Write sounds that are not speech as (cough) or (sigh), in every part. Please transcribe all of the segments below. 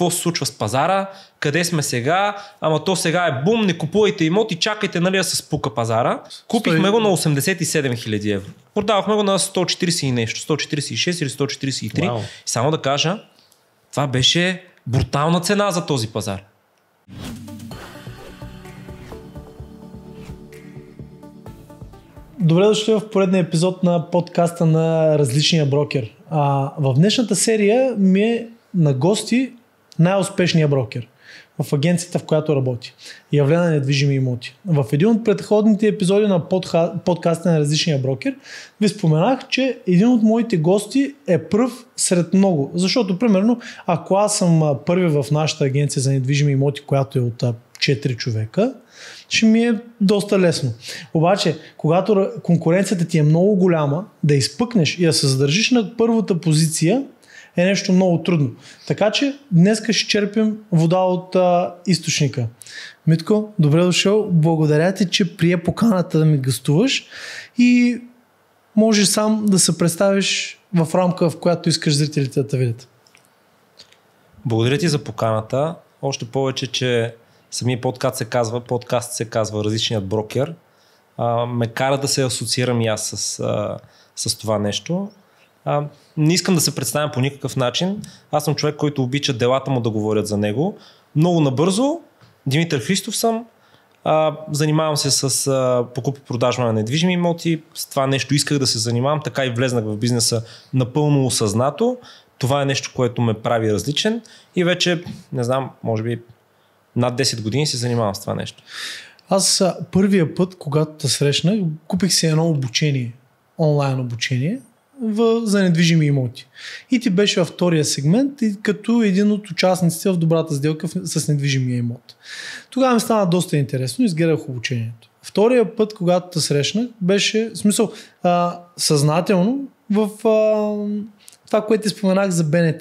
какво се случва с пазара, къде сме сега, ама то сега е бум, не купувайте имоти, и чакайте нали, да се спука пазара. Купихме го на 87 000 евро. Продавахме го на 140 и нещо, 146 или 143. Wow. Само да кажа, това беше брутална цена за този пазар. Добре дошли в поредния епизод на подкаста на Различния брокер. А, в днешната серия ми е на гости най-успешния брокер в агенцията, в която работи. Явлена на недвижими имоти. В един от предходните епизоди на подха... подкаста на различния брокер ви споменах, че един от моите гости е пръв сред много. Защото, примерно, ако аз съм първи в нашата агенция за недвижими имоти, която е от 4 човека, ще ми е доста лесно. Обаче, когато конкуренцията ти е много голяма, да изпъкнеш и да се задържиш на първата позиция – е нещо много трудно. Така че днес ще черпим вода от а, източника. Митко, добре дошъл. Благодаря ти, че прие поканата да ми гъстуваш и може сам да се представиш в рамка, в която искаш зрителите да те видят. Благодаря ти за поканата. Още повече, че самия подкаст се казва, подкаст се казва различният брокер. А, ме кара да се асоциирам и аз с, а, с това нещо. А, не искам да се представям по никакъв начин. Аз съм човек, който обича делата му да говорят за него. Много набързо, Димитър Христов съм, а, занимавам се с а, покупа продажба на недвижими имоти. С това нещо исках да се занимавам, така и влезнах в бизнеса напълно осъзнато. Това е нещо, което ме прави различен и вече, не знам, може би над 10 години се занимавам с това нещо. Аз първия път, когато те срещнах, купих си едно обучение, онлайн обучение в, за недвижими имоти. И ти беше във втория сегмент, и като един от участниците в добрата сделка в, с недвижимия имот. Тогава ми стана доста интересно, изгледах обучението. Втория път, когато те срещнах, беше, в смисъл, а, съзнателно в а, това, което ти споменах за БНТ.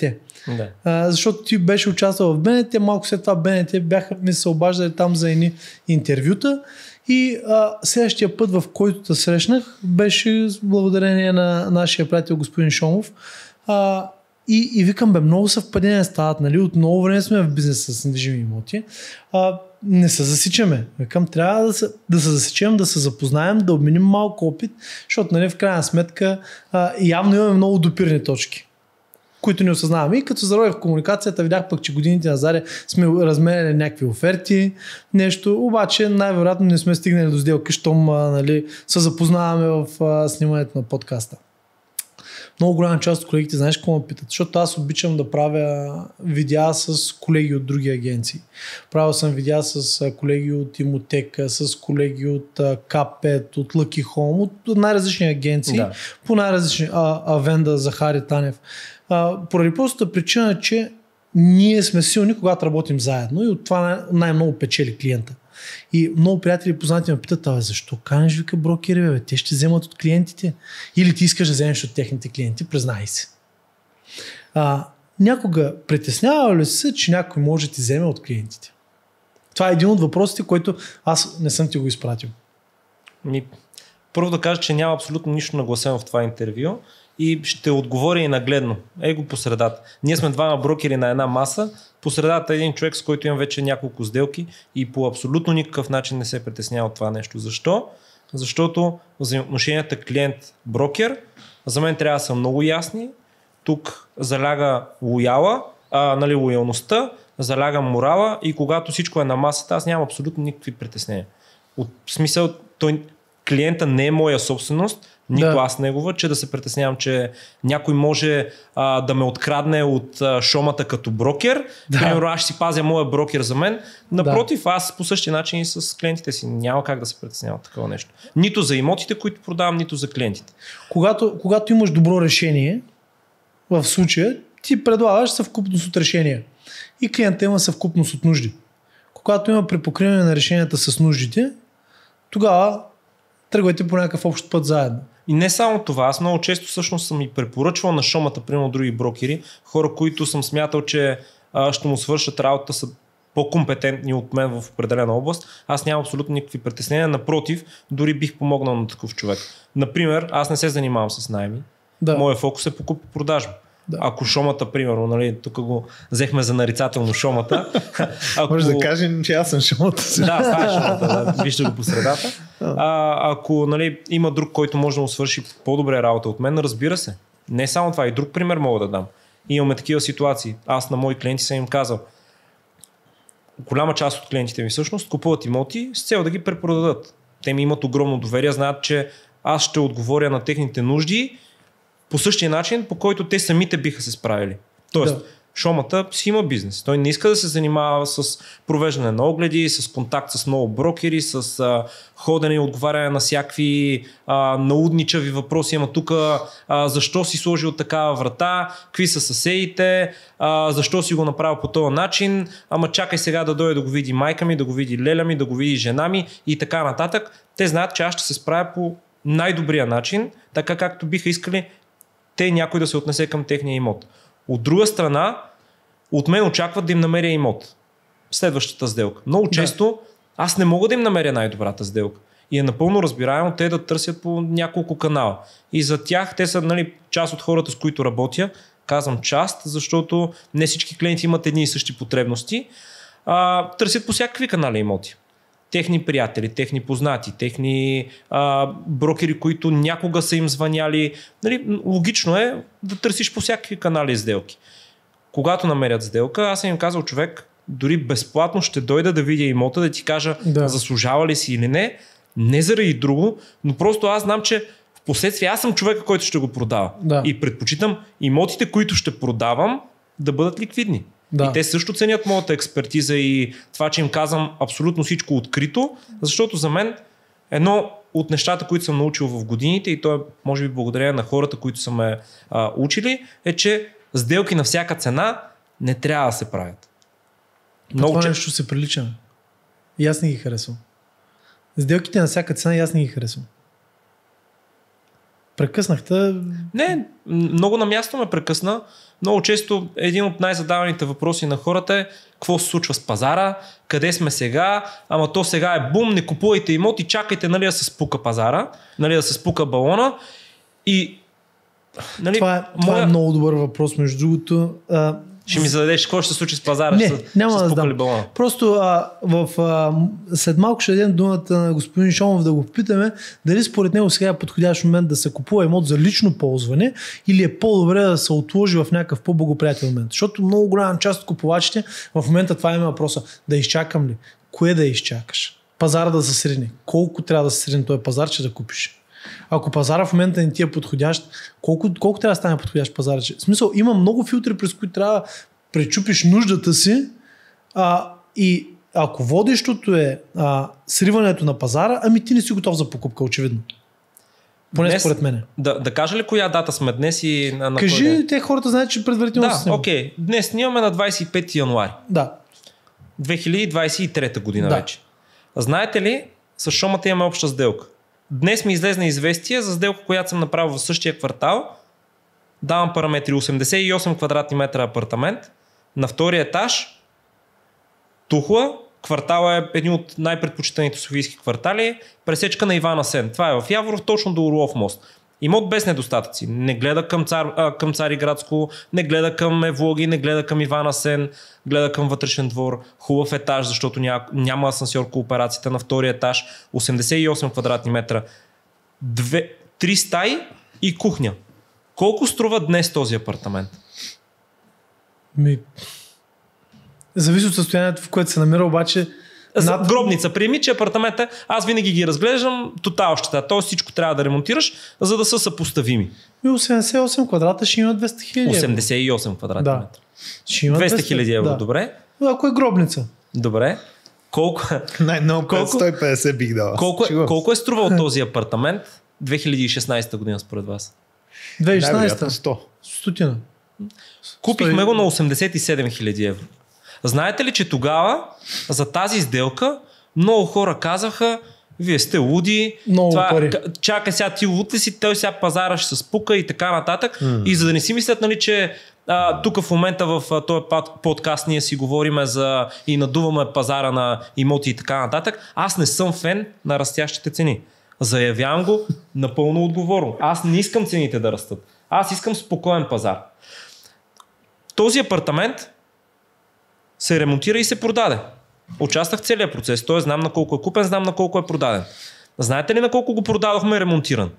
Да. А, защото ти беше участвал в БНТ, малко след това БНТ бяха ми се обаждали там за едни интервюта и а, следващия път, в който те срещнах, беше благодарение на нашия приятел господин Шомов. А, и, и викам, бе, много съвпадения стават, нали? От много време сме в бизнеса с недвижими имоти. А, не се засичаме. Викам, трябва да се, да се засичем, да се запознаем, да обменим малко опит, защото, нали, в крайна сметка, а, явно имаме много допирни точки които не осъзнаваме. И като зарових в комуникацията, видях пък, че годините назад сме разменяли някакви оферти, нещо, обаче най-вероятно не сме стигнали до сделки, щом нали, се запознаваме в а, снимането на подкаста. Много голяма част от колегите, знаеш какво ме питат? Защото аз обичам да правя видеа с колеги от други агенции. Правил съм видеа с колеги от Имотека, с колеги от Капет 5 от Lucky Home, от най-различни агенции, да. по най-различни Авенда, Захари Танев. А, поради простата причина, че ние сме силни, когато работим заедно и от това най-много печели клиента. И много приятели и познати ме питат, а защо канеш вика брокери, бе, те ще вземат от клиентите. Или ти искаш да вземеш от техните клиенти, признай се. А, някога притеснява ли се, че някой може да ти вземе от клиентите? Това е един от въпросите, който аз не съм ти го изпратил. Ми, първо да кажа, че няма абсолютно нищо нагласено в това интервю и ще отговоря и нагледно. Ей го по средата. Ние сме двама брокери на една маса, по средата е един човек, с който имам вече няколко сделки и по абсолютно никакъв начин не се е притеснява от това нещо. Защо? Защото взаимоотношенията клиент-брокер за мен трябва да са много ясни. Тук заляга лояла, а, нали, лоялността, заляга морала и когато всичко е на масата, аз нямам абсолютно никакви притеснения. От смисъл, той, клиента не е моя собственост, нито да. аз негова, че да се притеснявам, че някой може а, да ме открадне от а, шомата като брокер. Да. Примерно аз си пазя моя брокер за мен. Напротив, да. аз по същия начин и с клиентите си няма как да се притеснявам такова нещо. Нито за имотите, които продавам, нито за клиентите. Когато, когато имаш добро решение, в случая ти предлагаш съвкупност от решения. И клиента има съвкупност от нужди. Когато има препокриване на решенията с нуждите, тогава тръгвайте по някакъв общ път заедно. И не само това, аз много често всъщност съм и препоръчвал на шомата, примерно други брокери, хора, които съм смятал, че а, ще му свършат работа, са по-компетентни от мен в определена област, аз нямам абсолютно никакви притеснения. Напротив, дори бих помогнал на такъв човек. Например, аз не се занимавам с найми. Да. Моя фокус е покуп продажба. Да. Ако шомата, примерно, нали, тук го взехме за нарицателно шомата. (laughs) Ако... Може да кажем, че аз съм шомата. да, става е шомата, да, вижте го по средата. А, ако нали, има друг, който може да му свърши по-добре работа от мен, разбира се. Не само това, и друг пример мога да дам. Имаме такива ситуации. Аз на мои клиенти съм им казал, голяма част от клиентите ми всъщност купуват имоти с цел да ги препродадат. Те ми имат огромно доверие, знаят, че аз ще отговоря на техните нужди по същия начин, по който те самите биха се справили. Тоест, да. Шомата си има бизнес. Той не иска да се занимава с провеждане на огледи, с контакт с много брокери, с а, ходене и отговаряне на всякакви а, наудничави въпроси. Ама тук защо си сложил такава врата, какви са съседите, а, защо си го направил по този начин, ама чакай сега да дойде да го види майка ми, да го види леля ми, да го види жена ми и така нататък. Те знаят, че аз ще се справя по най-добрия начин, така както биха искали те някой да се отнесе към техния имот. От друга страна, от мен очакват да им намеря имот. Следващата сделка. Много често да. аз не мога да им намеря най-добрата сделка. И е напълно разбираемо те да търсят по няколко канала. И за тях те са нали, част от хората, с които работя. Казвам част, защото не всички клиенти имат едни и същи потребности. А, търсят по всякакви канали имоти техни приятели, техни познати, техни а, брокери, които някога са им звъняли. Нали, логично е да търсиш по всякакви канали сделки. Когато намерят сделка, аз съм им казал човек, дори безплатно ще дойда да видя имота, да ти кажа да. заслужава ли си или не. Не заради друго, но просто аз знам, че в последствие аз съм човека, който ще го продава. Да. И предпочитам имотите, които ще продавам, да бъдат ликвидни. Да. И те също ценят моята експертиза и това, че им казвам абсолютно всичко открито, защото за мен едно от нещата, които съм научил в годините и то е, може би, благодарение на хората, които са ме а, учили, е, че сделки на всяка цена не трябва да се правят. Много това че... нещо се прилича. И аз не ги харесвам. Сделките на всяка цена и аз не ги харесвам. Прекъснахте. Не, много на място ме прекъсна. Много често един от най-задаваните въпроси на хората е какво се случва с пазара, къде сме сега, ама то сега е бум, не купувайте имот и чакайте нали, да се спука пазара, нали, да се спука балона. И Нали, това, е, моя... това е много добър въпрос, между другото. А, ще ми зададеш какво ще се случи с пазара? Не, ще, няма ще да знам. Просто а, в, а, след малко ще дадем думата на господин Шомов да го попитаме дали според него сега е подходящ момент да се купува имот за лично ползване или е по-добре да се отложи в някакъв по-благоприятен момент. Защото много голяма част от купувачите в момента това има въпроса. Да изчакам ли? Кое да изчакаш? Пазара да се срине. Колко трябва да се срине този пазар, че да купиш? Ако пазара в момента не ти е подходящ, колко, колко трябва да стане подходящ пазар? В смисъл, има много филтри, през които трябва да пречупиш нуждата си а, и ако водещото е а, сриването на пазара, ами ти не си готов за покупка, очевидно. Поне днес, според мен. Да, да кажа ли коя дата сме днес и на, на Кажи, кой те хората знаят, че предварително Да, окей. Okay. Днес снимаме на 25 януари. Да. 2023 година да. вече. Знаете ли, с Шомата имаме обща сделка. Днес ми излезна известие за сделка, която съм направил в същия квартал. Давам параметри 88 квадратни метра апартамент на втория етаж. Тухла, квартала е един от най-предпочитаните софийски квартали. Пресечка на Ивана Сен. Това е в Яворов, точно до Орлов мост. Имот без недостатъци. Не гледа към, цар, а, към Цариградско, не гледа към Евлоги, не гледа към Ивана Сен, гледа към вътрешен двор, хубав етаж, защото няма, няма асансьор кооперацията на втория етаж, 88 квадратни метра, две, три стаи и кухня. Колко струва днес този апартамент? Ми... Зависи от състоянието, в което се намира, обаче над... Гробница. Приеми, че апартамента, аз винаги ги разглеждам тотал щета. Тоест всичко трябва да ремонтираш, за да са съпоставими. И 88 квадрата ще има 200 хиляди. 88 квадрата. Да. Ще има 200 хиляди евро, да. добре. Ако е гробница. Добре. Колко, Най-много колко, 150 бих дал. Колко, е- колко е струвал този апартамент 2016 година според вас? 2016? 100. Стотина. Купихме 100. го на 87 000 евро. Знаете ли, че тогава за тази сделка много хора казаха, вие сте луди, много това, пари. чакай сега ти луд ли си, той сега пазара ще се спука и така нататък. Mm. И за да не си мислят, нали, че а, тук в момента в този подкаст ние си говориме за и надуваме пазара на имоти и така нататък. Аз не съм фен на растящите цени. Заявявам го напълно отговорно. Аз не искам цените да растат. Аз искам спокоен пазар. Този апартамент се ремонтира и се продаде. Участвах в целият процес, т.е. знам на колко е купен, знам на колко е продаден. Знаете ли на колко го продадохме ремонтиран?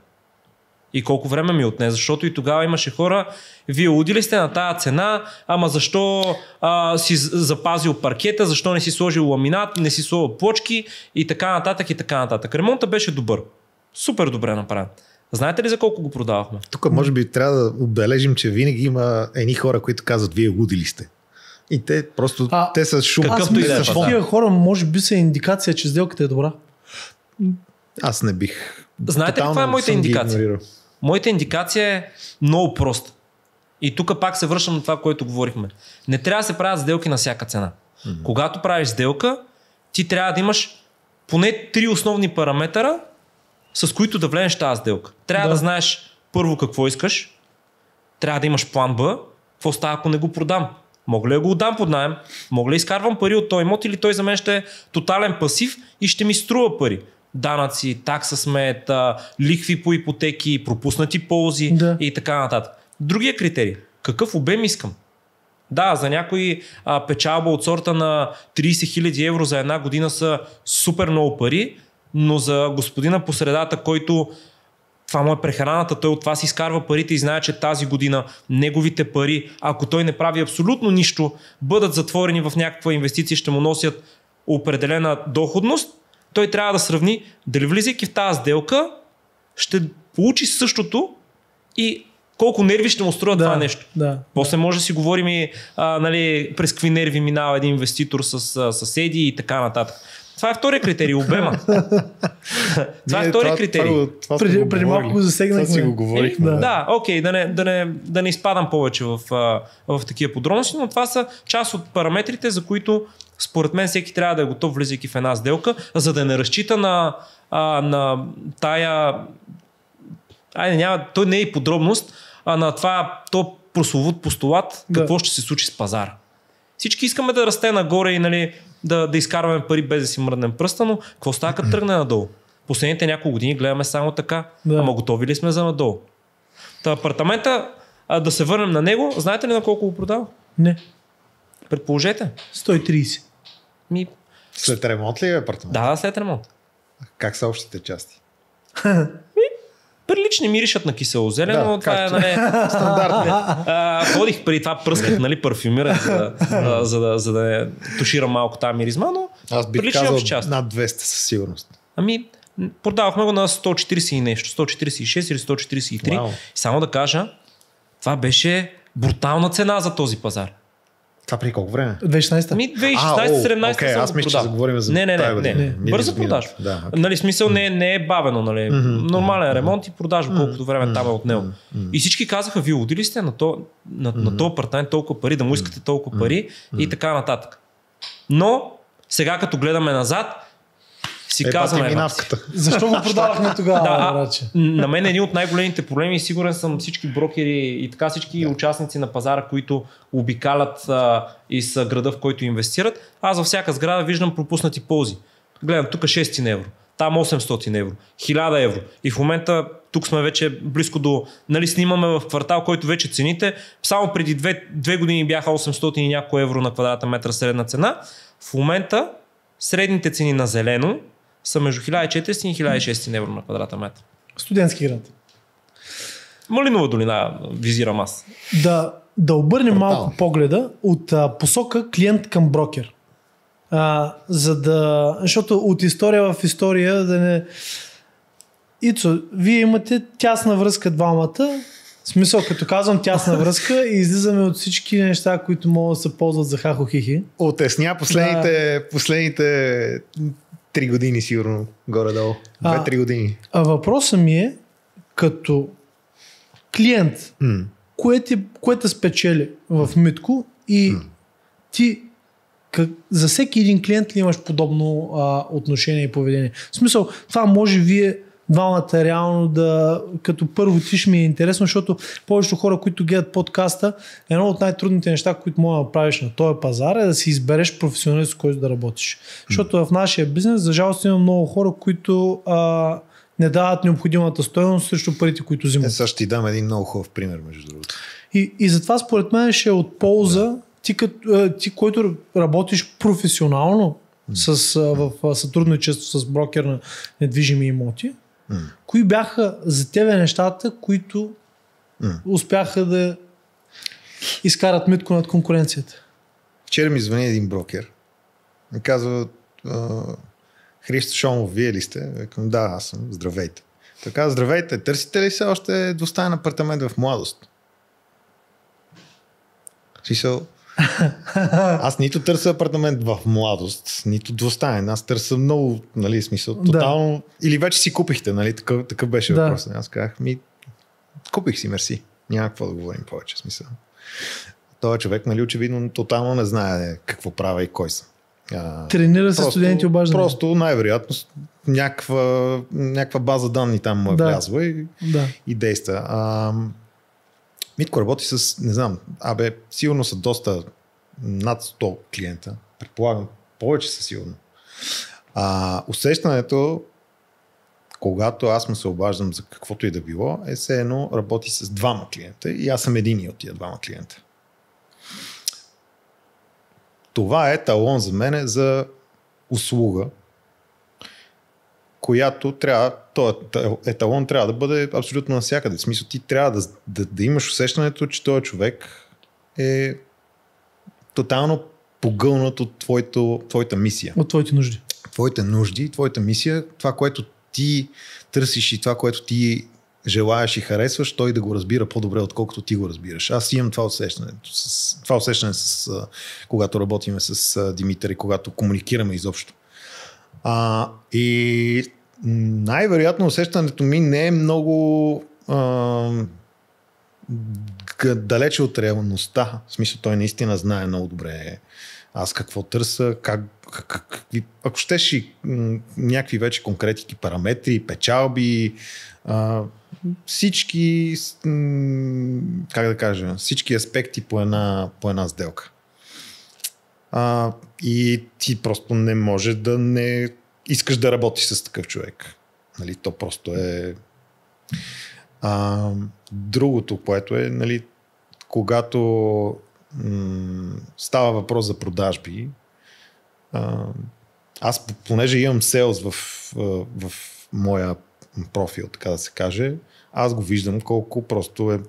И колко време ми е отне, защото и тогава имаше хора, вие удили сте на тая цена, ама защо а, си запазил паркета, защо не си сложил ламинат, не си сложил плочки и така нататък и така нататък. Ремонта беше добър. Супер добре направен. Знаете ли за колко го продавахме? Тук може би трябва да отбележим, че винаги има едни хора, които казват, вие удили сте. И те просто, а, те са шум. Аз мисля, да, е, че да. хора може би са индикация, че сделката е добра. Аз не бих. Знаете ли каква е моята индикация? Моята индикация е много проста. И тук пак се връщам на това, което говорихме. Не трябва да се правят сделки на всяка цена. Mm-hmm. Когато правиш сделка, ти трябва да имаш поне три основни параметъра, с които да влезеш тази сделка. Трябва да. да знаеш първо какво искаш, трябва да имаш план Б, какво става ако не го продам, Мога ли да го отдам под найем? Мога ли изкарвам пари от този имот или той за мен ще е тотален пасив и ще ми струва пари? Данъци, такса смет, лихви по ипотеки, пропуснати ползи да. и така нататък. Другия критерий. Какъв обем искам? Да, за някои а, печалба от сорта на 30 000 евро за една година са супер много пари, но за господина посредата, който това му е прехраната, той от това си изкарва парите и знае, че тази година неговите пари, ако той не прави абсолютно нищо, бъдат затворени в някаква инвестиция, ще му носят определена доходност, той трябва да сравни дали влизайки в тази сделка ще получи същото и колко нерви ще му струва да, това нещо. Да. После може да си говорим и а, нали, през какви нерви минава един инвеститор с а, съседи и така нататък. Това е втория критерий, обема. (laughs) това е втория критерий. преди, преди малко го засегнах. Това си го говорихме. Е, да, да окей, да, не, да, не, да не изпадам повече в, в такива подробности, но това са част от параметрите, за които според мен всеки трябва да е готов, влизайки в една сделка, за да не разчита на, а, на тая... Айде, няма, той не е и подробност, а на това, то прословут постулат, какво да. ще се случи с пазара. Всички искаме да расте нагоре и нали, да, да изкарваме пари без да си мръднем пръста, но какво става като тръгне надолу? Последните няколко години гледаме само така. Да. Ама готови ли сме за надолу? Та апартамента, а, да се върнем на него, знаете ли на колко го продава? Не. Предположете. 130. Ми... След ремонт ли е апартамент? Да, след ремонт. Как са общите части? (laughs) прилични миришат на киселозелено, да, но това е нали, (laughs) стандартно. Е. ходих преди това, пръсках нали, парфюмиран, за, за, да, за да туширам малко тази миризма, но Аз бих е казал част. над 200 със сигурност. Ами, продавахме го на 140 и нещо, 146 или 143. Wow. Само да кажа, това беше брутална цена за този пазар. Това при колко време? 2016. Ми 2016-17. Okay, аз мисля, че заговорим за. Не, не, не. не. не. Нали, не продаж. Да, okay. нали, смисъл mm. не, не е бавено. Нали. Mm-hmm. Нормален mm-hmm. ремонт и продаж, mm-hmm. колкото време mm-hmm. там е отнело. Mm-hmm. И всички казаха, вие удили сте на то, на, mm-hmm. на то апартамент толкова пари, да му искате толкова mm-hmm. пари mm-hmm. и така нататък. Но сега като гледаме назад, си е, казваме. Е, (laughs) Защо го продавахме (laughs) тогава? да, враче? на мен е един от най-големите проблеми и сигурен съм всички брокери и така всички да. участници на пазара, които обикалят а, и са града, в който инвестират. Аз във всяка сграда виждам пропуснати ползи. Гледам, тук 600 евро, там 800 евро, 1000 евро. И в момента тук сме вече близко до... Нали, снимаме в квартал, който вече цените. Само преди две, две години бяха 800 и няколко евро на квадрата метра средна цена. В момента средните цени на зелено са между 1400 и 1600 евро на квадрата метър. Студентски град. Малинова долина визирам аз. Да, да обърнем Портал. малко погледа от а, посока клиент към брокер. А, за да, защото от история в история да не... Ицо, вие имате тясна връзка двамата, в смисъл, като казвам тясна (laughs) връзка и излизаме от всички неща, които могат да се ползват за хахохихи. Отесня последните, да. последните Три години сигурно, горе-долу. Две-три години. А въпросът ми е, като клиент, mm. кое, кое те спечели в Митко и mm. ти как, за всеки един клиент ли имаш подобно а, отношение и поведение? В смисъл, това може вие двамата реално да... Като първо ти ще ми е интересно, защото повечето хора, които гледат подкаста, едно от най-трудните неща, които мога да правиш на този пазар е да си избереш професионалист, с който да работиш. Mm. Защото в нашия бизнес, за жалост, има много хора, които а, не дават необходимата стоеност срещу парите, които е, взимат. Е, сега ще ти дам един много хубав пример, между другото. И, и затова според мен ще е от полза ти, като, е, ти, който работиш професионално с, в сътрудничество с брокер на недвижими имоти, Кои бяха за тебе нещата, които mm. успяха да изкарат митко над конкуренцията? Вчера ми звъни един брокер. Ми казва, Христо Шомов, вие ли сте? Викам, да, аз съм. Здравейте. Така, здравейте, търсите ли се още двустаен апартамент в младост? Смисъл, аз нито търся апартамент в младост, нито достанен. Аз търся много, нали, смисъл, тотално... Да. Или вече си купихте, нали, такъв, такъв беше да. въпрос. Аз казах, ми, купих си, мерси. Няма какво да говорим повече, смисъл. Той е човек, нали, очевидно, тотално не знае какво правя и кой съм. Тренира се студенти обаждане. Просто най-вероятно някаква, някаква база данни там му е да. влязва и, да. и действа. А, Митко работи с, не знам, абе, сигурно са доста над 100 клиента. Предполагам, повече са сигурно. А, усещането, когато аз му се обаждам за каквото и да било, е все едно работи с двама клиента и аз съм един от тия двама клиента. Това е талон за мене за услуга, която трябва, този еталон трябва да бъде абсолютно навсякъде. В смисъл ти трябва да, да, да имаш усещането, че този човек е тотално погълнат от твоето, твоята мисия. От твоите нужди. Твоите нужди, твоята мисия, това, което ти търсиш и това, което ти желаеш и харесваш, той да го разбира по-добре, отколкото ти го разбираш. Аз имам това усещане. С, това усещане, с, когато работиме с Димитър и когато комуникираме изобщо. А, и най-вероятно усещането ми не е много а, далече от реалността. В смисъл, той наистина знае много добре аз какво търся, как, как, как, ако щеш и някакви вече конкретики параметри, печалби, а, всички, как да кажа, всички аспекти по една, по една сделка. А, и ти просто не може да не искаш да работиш с такъв човек. Нали, то просто е... А, другото, което е, нали, когато м- става въпрос за продажби, а, аз, понеже имам селс в, в моя профил, така да се каже, аз го виждам колко просто е,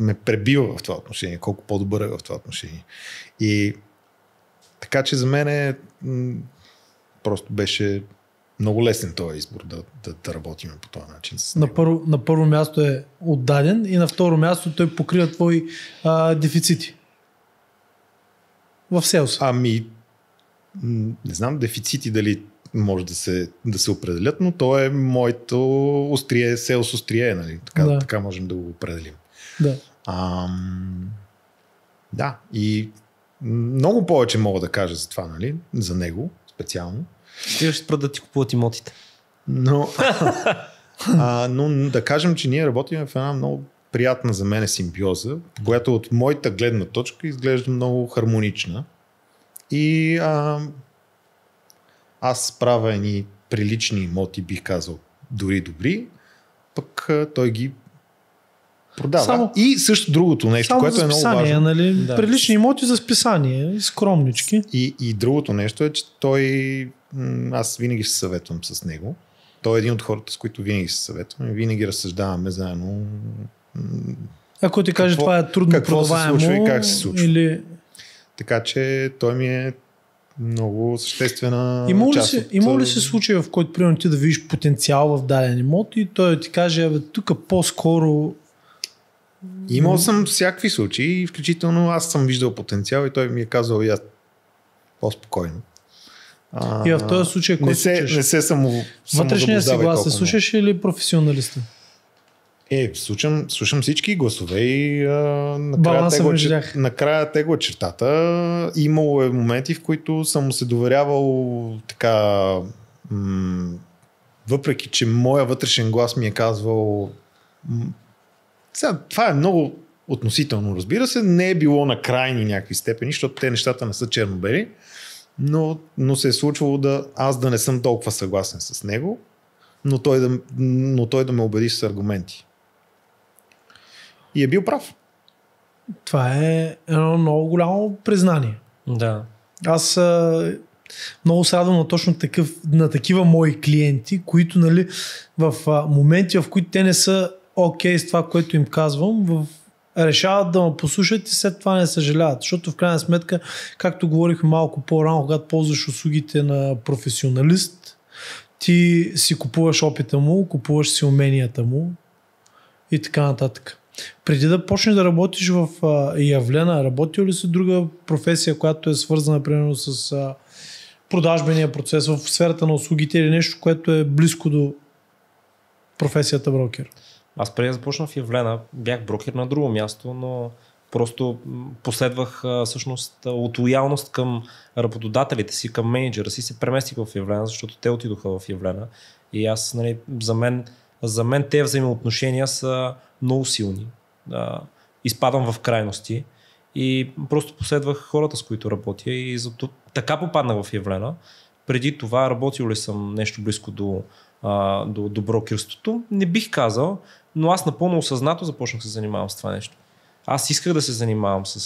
ме пребива в това отношение, колко по-добър е в това отношение. И така че за мен е, просто беше много лесен този избор да, да, да работим по този начин. С На, първо, на първо място е отдаден и на второ място той покрива твои а, дефицити. В селс. Ами, не знам дефицити дали може да се, да се определят, но то е моето острие, селс острие, нали? Така, да. така можем да го определим. Да. Ам, да, и много повече мога да кажа за това, нали? За него специално. Ще ще спрат да ти купуват имотите. Но, (laughs) а, но да кажем, че ние работим в една много приятна за мен симбиоза, която от моята гледна точка изглежда много хармонична. И а, аз правя едни прилични имоти, бих казал, дори добри, пък той ги Продава. Само, и също другото нещо, само което за списание, е много важно. Нали? Да. Прилични имоти за списание, скромнички. И, и другото нещо е, че той, аз винаги се съветвам с него. Той е един от хората, с които винаги се съветвам и винаги разсъждаваме заедно. Ако ти каже, това е трудно какво продаваемо. Какво се случва и как се случва. Или... Така че той ми е много съществена има ли част. Се, от... Има ли се случай, в който примерно ти да видиш потенциал в даден имот и той да ти каже, тук по-скоро Имал съм всякакви случаи, включително аз съм виждал потенциал и той ми е казал и аз по-спокойно. А, и в този случай, не се, слушаш? не се само. Вътрешния си глас се слушаш или професионалиста? Е, слушам, слушам всички гласове и а, накрая, тегла, накрая тегла чертата. Имало е моменти, в които съм се доверявал така. М- въпреки, че моя вътрешен глас ми е казвал сега, това е много относително, разбира се. Не е било на крайни някакви степени, защото те нещата не са чернобели, но, но се е случвало да аз да не съм толкова съгласен с него, но той да, но той да ме убеди с аргументи. И е бил прав. Това е едно много голямо признание. Да. Аз а, много се радвам на точно такъв, на такива мои клиенти, които нали, в а, моменти, в които те не са окей okay с това, което им казвам, в решават да ме послушат и след това не съжаляват. Защото в крайна сметка, както говорих малко по-рано, когато ползваш услугите на професионалист, ти си купуваш опита му, купуваш си уменията му и така нататък. Преди да почнеш да работиш в а, явлена, работил ли си друга професия, която е свързана, примерно, с а, продажбения процес в сферата на услугите или нещо, което е близко до професията брокер? Аз преди да започна в Явлена, бях брокер на друго място, но просто последвах всъщност от лоялност към работодателите си, към менеджера си, се преместих в Явлена, защото те отидоха в Явлена. И аз, нали, за мен, за мен те взаимоотношения са много силни. А, изпадам в крайности и просто последвах хората, с които работя и зато така попаднах в Явлена. Преди това работил ли съм нещо близко до, а, до, до брокерството? Не бих казал, но аз напълно осъзнато започнах се занимавам с това нещо. Аз исках да се занимавам с,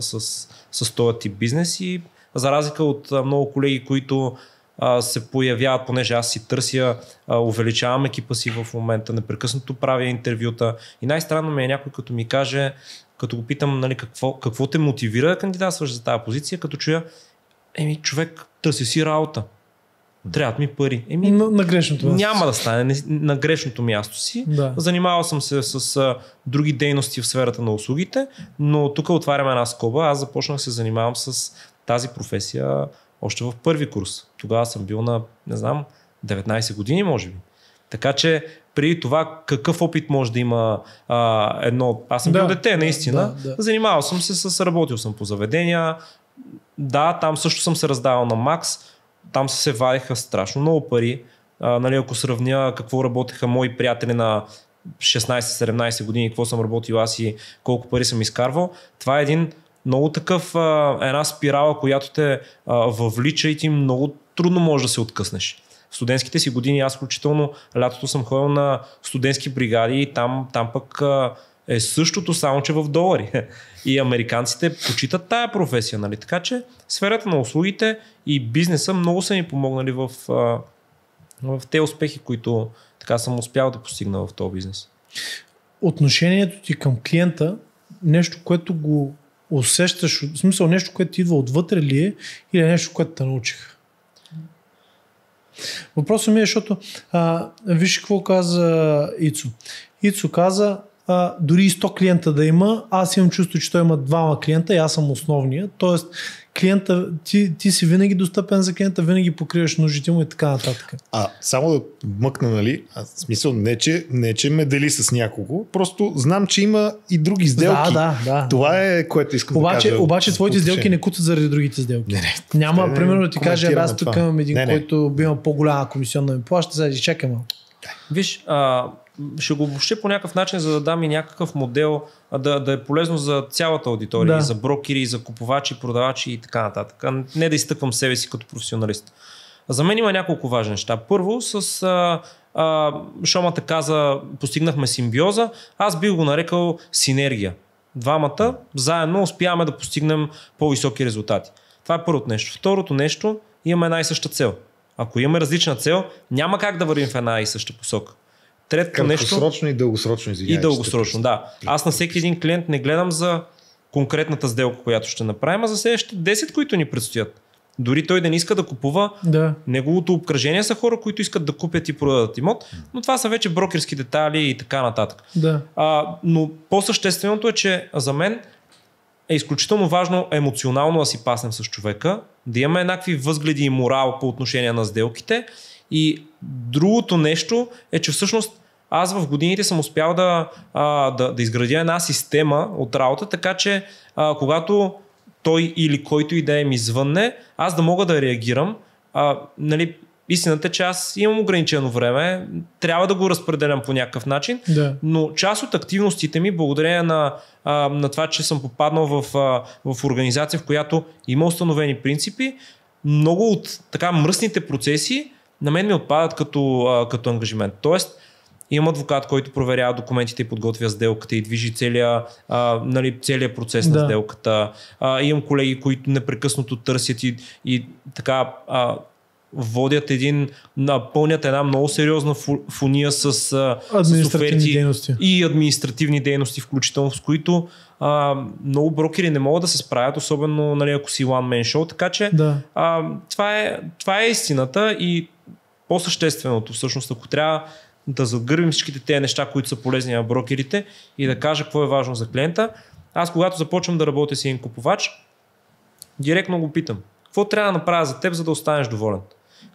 с, с, с този тип бизнес и за разлика от много колеги, които а, се появяват, понеже аз си търся, а, увеличавам екипа си в момента, непрекъснато правя интервюта и най-странно ми е някой, като ми каже, като го питам нали, какво, какво те мотивира да кандидатстваш за тази позиция, като чуя, еми човек, търси си работа трябват ми пари. Еми, на, на грешното място. Няма да стане на грешното място си. Да. Занимавал съм се с а, други дейности в сферата на услугите, но тук отварям една скоба. Аз започнах се занимавам с тази професия още в първи курс. Тогава съм бил на, не знам, 19 години, може би. Така че преди това какъв опит може да има а, едно... Аз съм да, бил дете, наистина. Да, да. Занимавал съм се с... Работил съм по заведения. Да, там също съм се раздавал на Макс там се вариха страшно много пари. А, нали, ако сравня какво работеха мои приятели на 16-17 години, какво съм работил аз и колко пари съм изкарвал, това е един много такъв, а, една спирала, която те а, въвлича и ти много трудно можеш да се откъснеш. В студентските си години аз включително лятото съм ходил на студентски бригади и там, там пък а, е същото, само че в долари. (laughs) И американците почитат тая професия, нали? Така че сферата на услугите и бизнеса много са ми помогнали в, в те успехи, които така съм успял да постигна в този бизнес. Отношението ти към клиента, нещо, което го усещаш, в смисъл нещо, което идва отвътре ли е или е нещо, което те научиха? Въпросът ми е, защото а, виж какво каза Ицо. Ицо каза, а, дори и 100 клиента да има, аз имам чувство, че той има двама клиента и аз съм основния. Тоест, клиента, ти, ти си винаги достъпен за клиента, винаги покриваш нуждите му и така нататък. А, само да мъкна, нали? А, в смисъл, не че, не че ме дели с някого, просто знам, че има и други сделки. Да, да, да. Това е което искам обаче, да кажа. Обаче твоите сделки не кутат заради другите сделки. Не, не, Няма, не, не, примерно, да ти кажа, аз тук имам един, не, не. който има по-голяма комисионна ми плаща, сега чакай малко. Е. Виж, а, ще го обобщя по някакъв начин, за да дам и някакъв модел да, да е полезно за цялата аудитория, да. и за брокери, и за купувачи, продавачи и така нататък. А не да изтъквам себе си като професионалист. За мен има няколко важни неща. Първо, с а, а, Шомата каза, постигнахме симбиоза, аз бих го нарекал синергия. Двамата заедно успяваме да постигнем по-високи резултати. Това е първото нещо. Второто нещо, имаме една и съща цел – ако имаме различна цел, няма как да вървим в една и съща посока. Трето нещо. Дългосрочно и дългосрочно, извинявай. И дългосрочно, да. Аз на всеки един клиент не гледам за конкретната сделка, която ще направим, а за следващите 10, които ни предстоят. Дори той да не иска да купува, да. неговото обкръжение са хора, които искат да купят и продадат имот, но това са вече брокерски детали и така нататък. Да. А, но по-същественото е, че за мен е изключително важно емоционално да си паснем с човека, да имаме еднакви възгледи и морал по отношение на сделките. И другото нещо е, че всъщност аз в годините съм успял да, а, да, да изградя една система от работа, така че а, когато той или който и да е ми звънне, аз да мога да реагирам. А, нали, Истината е, че аз имам ограничено време, трябва да го разпределям по някакъв начин, да. но част от активностите ми, благодарение на, а, на това, че съм попаднал в, а, в организация, в която има установени принципи, много от така мръсните процеси на мен ми отпадат като, а, като ангажимент. Тоест, Имам адвокат, който проверява документите и подготвя сделката и движи целия, нали, целия процес да. на сделката. А, имам колеги, които непрекъснато търсят и, и така а, водят един, напълнят една много сериозна фуния с, с оферти дейности. и административни дейности, включително с които а, много брокери не могат да се справят, особено нали, ако си one man show, така че да. а, това, е, това е истината и по-същественото всъщност, ако трябва да загърбим всичките тези неща, които са полезни на брокерите и да кажа какво е важно за клиента, аз когато започвам да работя с един купувач, директно го питам, какво трябва да направя за теб, за да останеш доволен?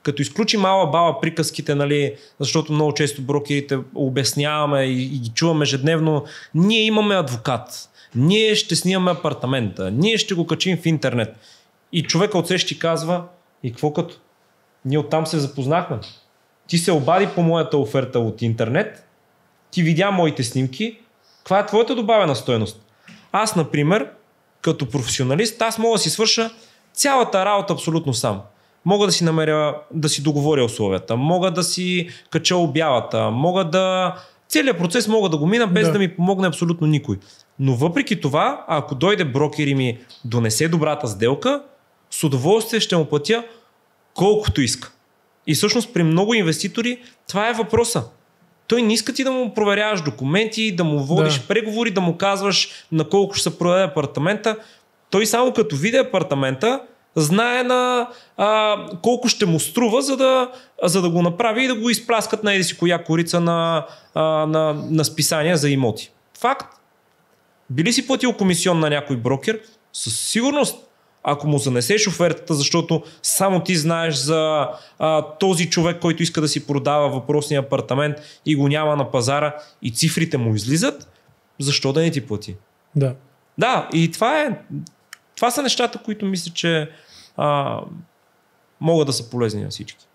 Като изключи мала баба, приказките, нали, защото много често брокерите обясняваме и, и ги чуваме ежедневно, ние имаме адвокат, ние ще снимаме апартамента, ние ще го качим в интернет. И човека от сещи казва, и какво като? Ние оттам се запознахме. Ти се обади по моята оферта от интернет, ти видя моите снимки, каква е твоята добавена стоеност? Аз, например, като професионалист, аз мога да си свърша цялата работа абсолютно сам. Мога да си намеря, да си договоря условията, мога да си кача обявата, мога да... Целият процес мога да го мина без да, да ми помогне абсолютно никой. Но въпреки това, ако дойде брокер и ми донесе добрата сделка, с удоволствие ще му платя колкото иска. И всъщност при много инвеститори това е въпроса. Той не иска ти да му проверяваш документи, да му водиш да. преговори, да му казваш на колко ще се продаде апартамента. Той само като види апартамента, знае на а, колко ще му струва, за да, за да го направи и да го изпласкат на си коя корица на, а, на, на списания за имоти. Факт. Били си платил комисион на някой брокер, със сигурност ако му занесеш офертата, защото само ти знаеш за а, този човек, който иска да си продава въпросния апартамент и го няма на пазара и цифрите му излизат, защо да не ти плати? Да. Да, и това е това са нещата, които мисля, че а, могат да са полезни на всички.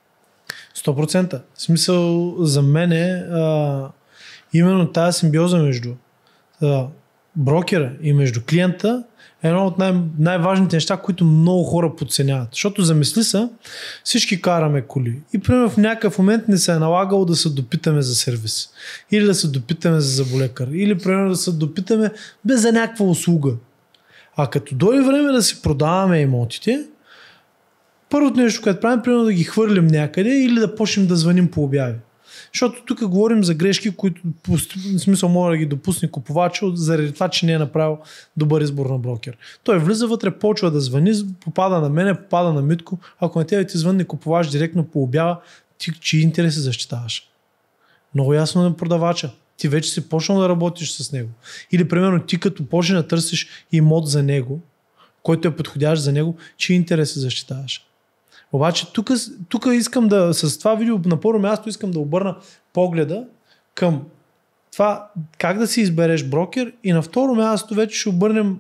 100%. смисъл за мен е а, именно тази симбиоза между а, брокера и между клиента е едно от най- най-важните неща, които много хора подценяват. Защото замисли са, всички караме коли. И примерно в някакъв момент не се е налагало да се допитаме за сервис. Или да се допитаме за заболекар. Или примерно да се допитаме без за някаква услуга. А като дойде време да си продаваме имотите, първото нещо, което правим, примерно да ги хвърлим някъде или да почнем да звъним по обяви. Защото тук говорим за грешки, които в смисъл може да ги допусне купувача заради това, че не е направил добър избор на брокер. Той влиза вътре, почва да звъни, попада на мене, попада на Митко. Ако на тебе ти звънне купувач директно по обява, ти чии интереси защитаваш? Много ясно е на продавача ти вече си почнал да работиш с него. Или, примерно, ти като почне да търсиш имот за него, който е подходящ за него, че интерес се защитаваш. Обаче тук, тук искам да, с това видео на първо място искам да обърна погледа към това как да си избереш брокер и на второ място вече ще обърнем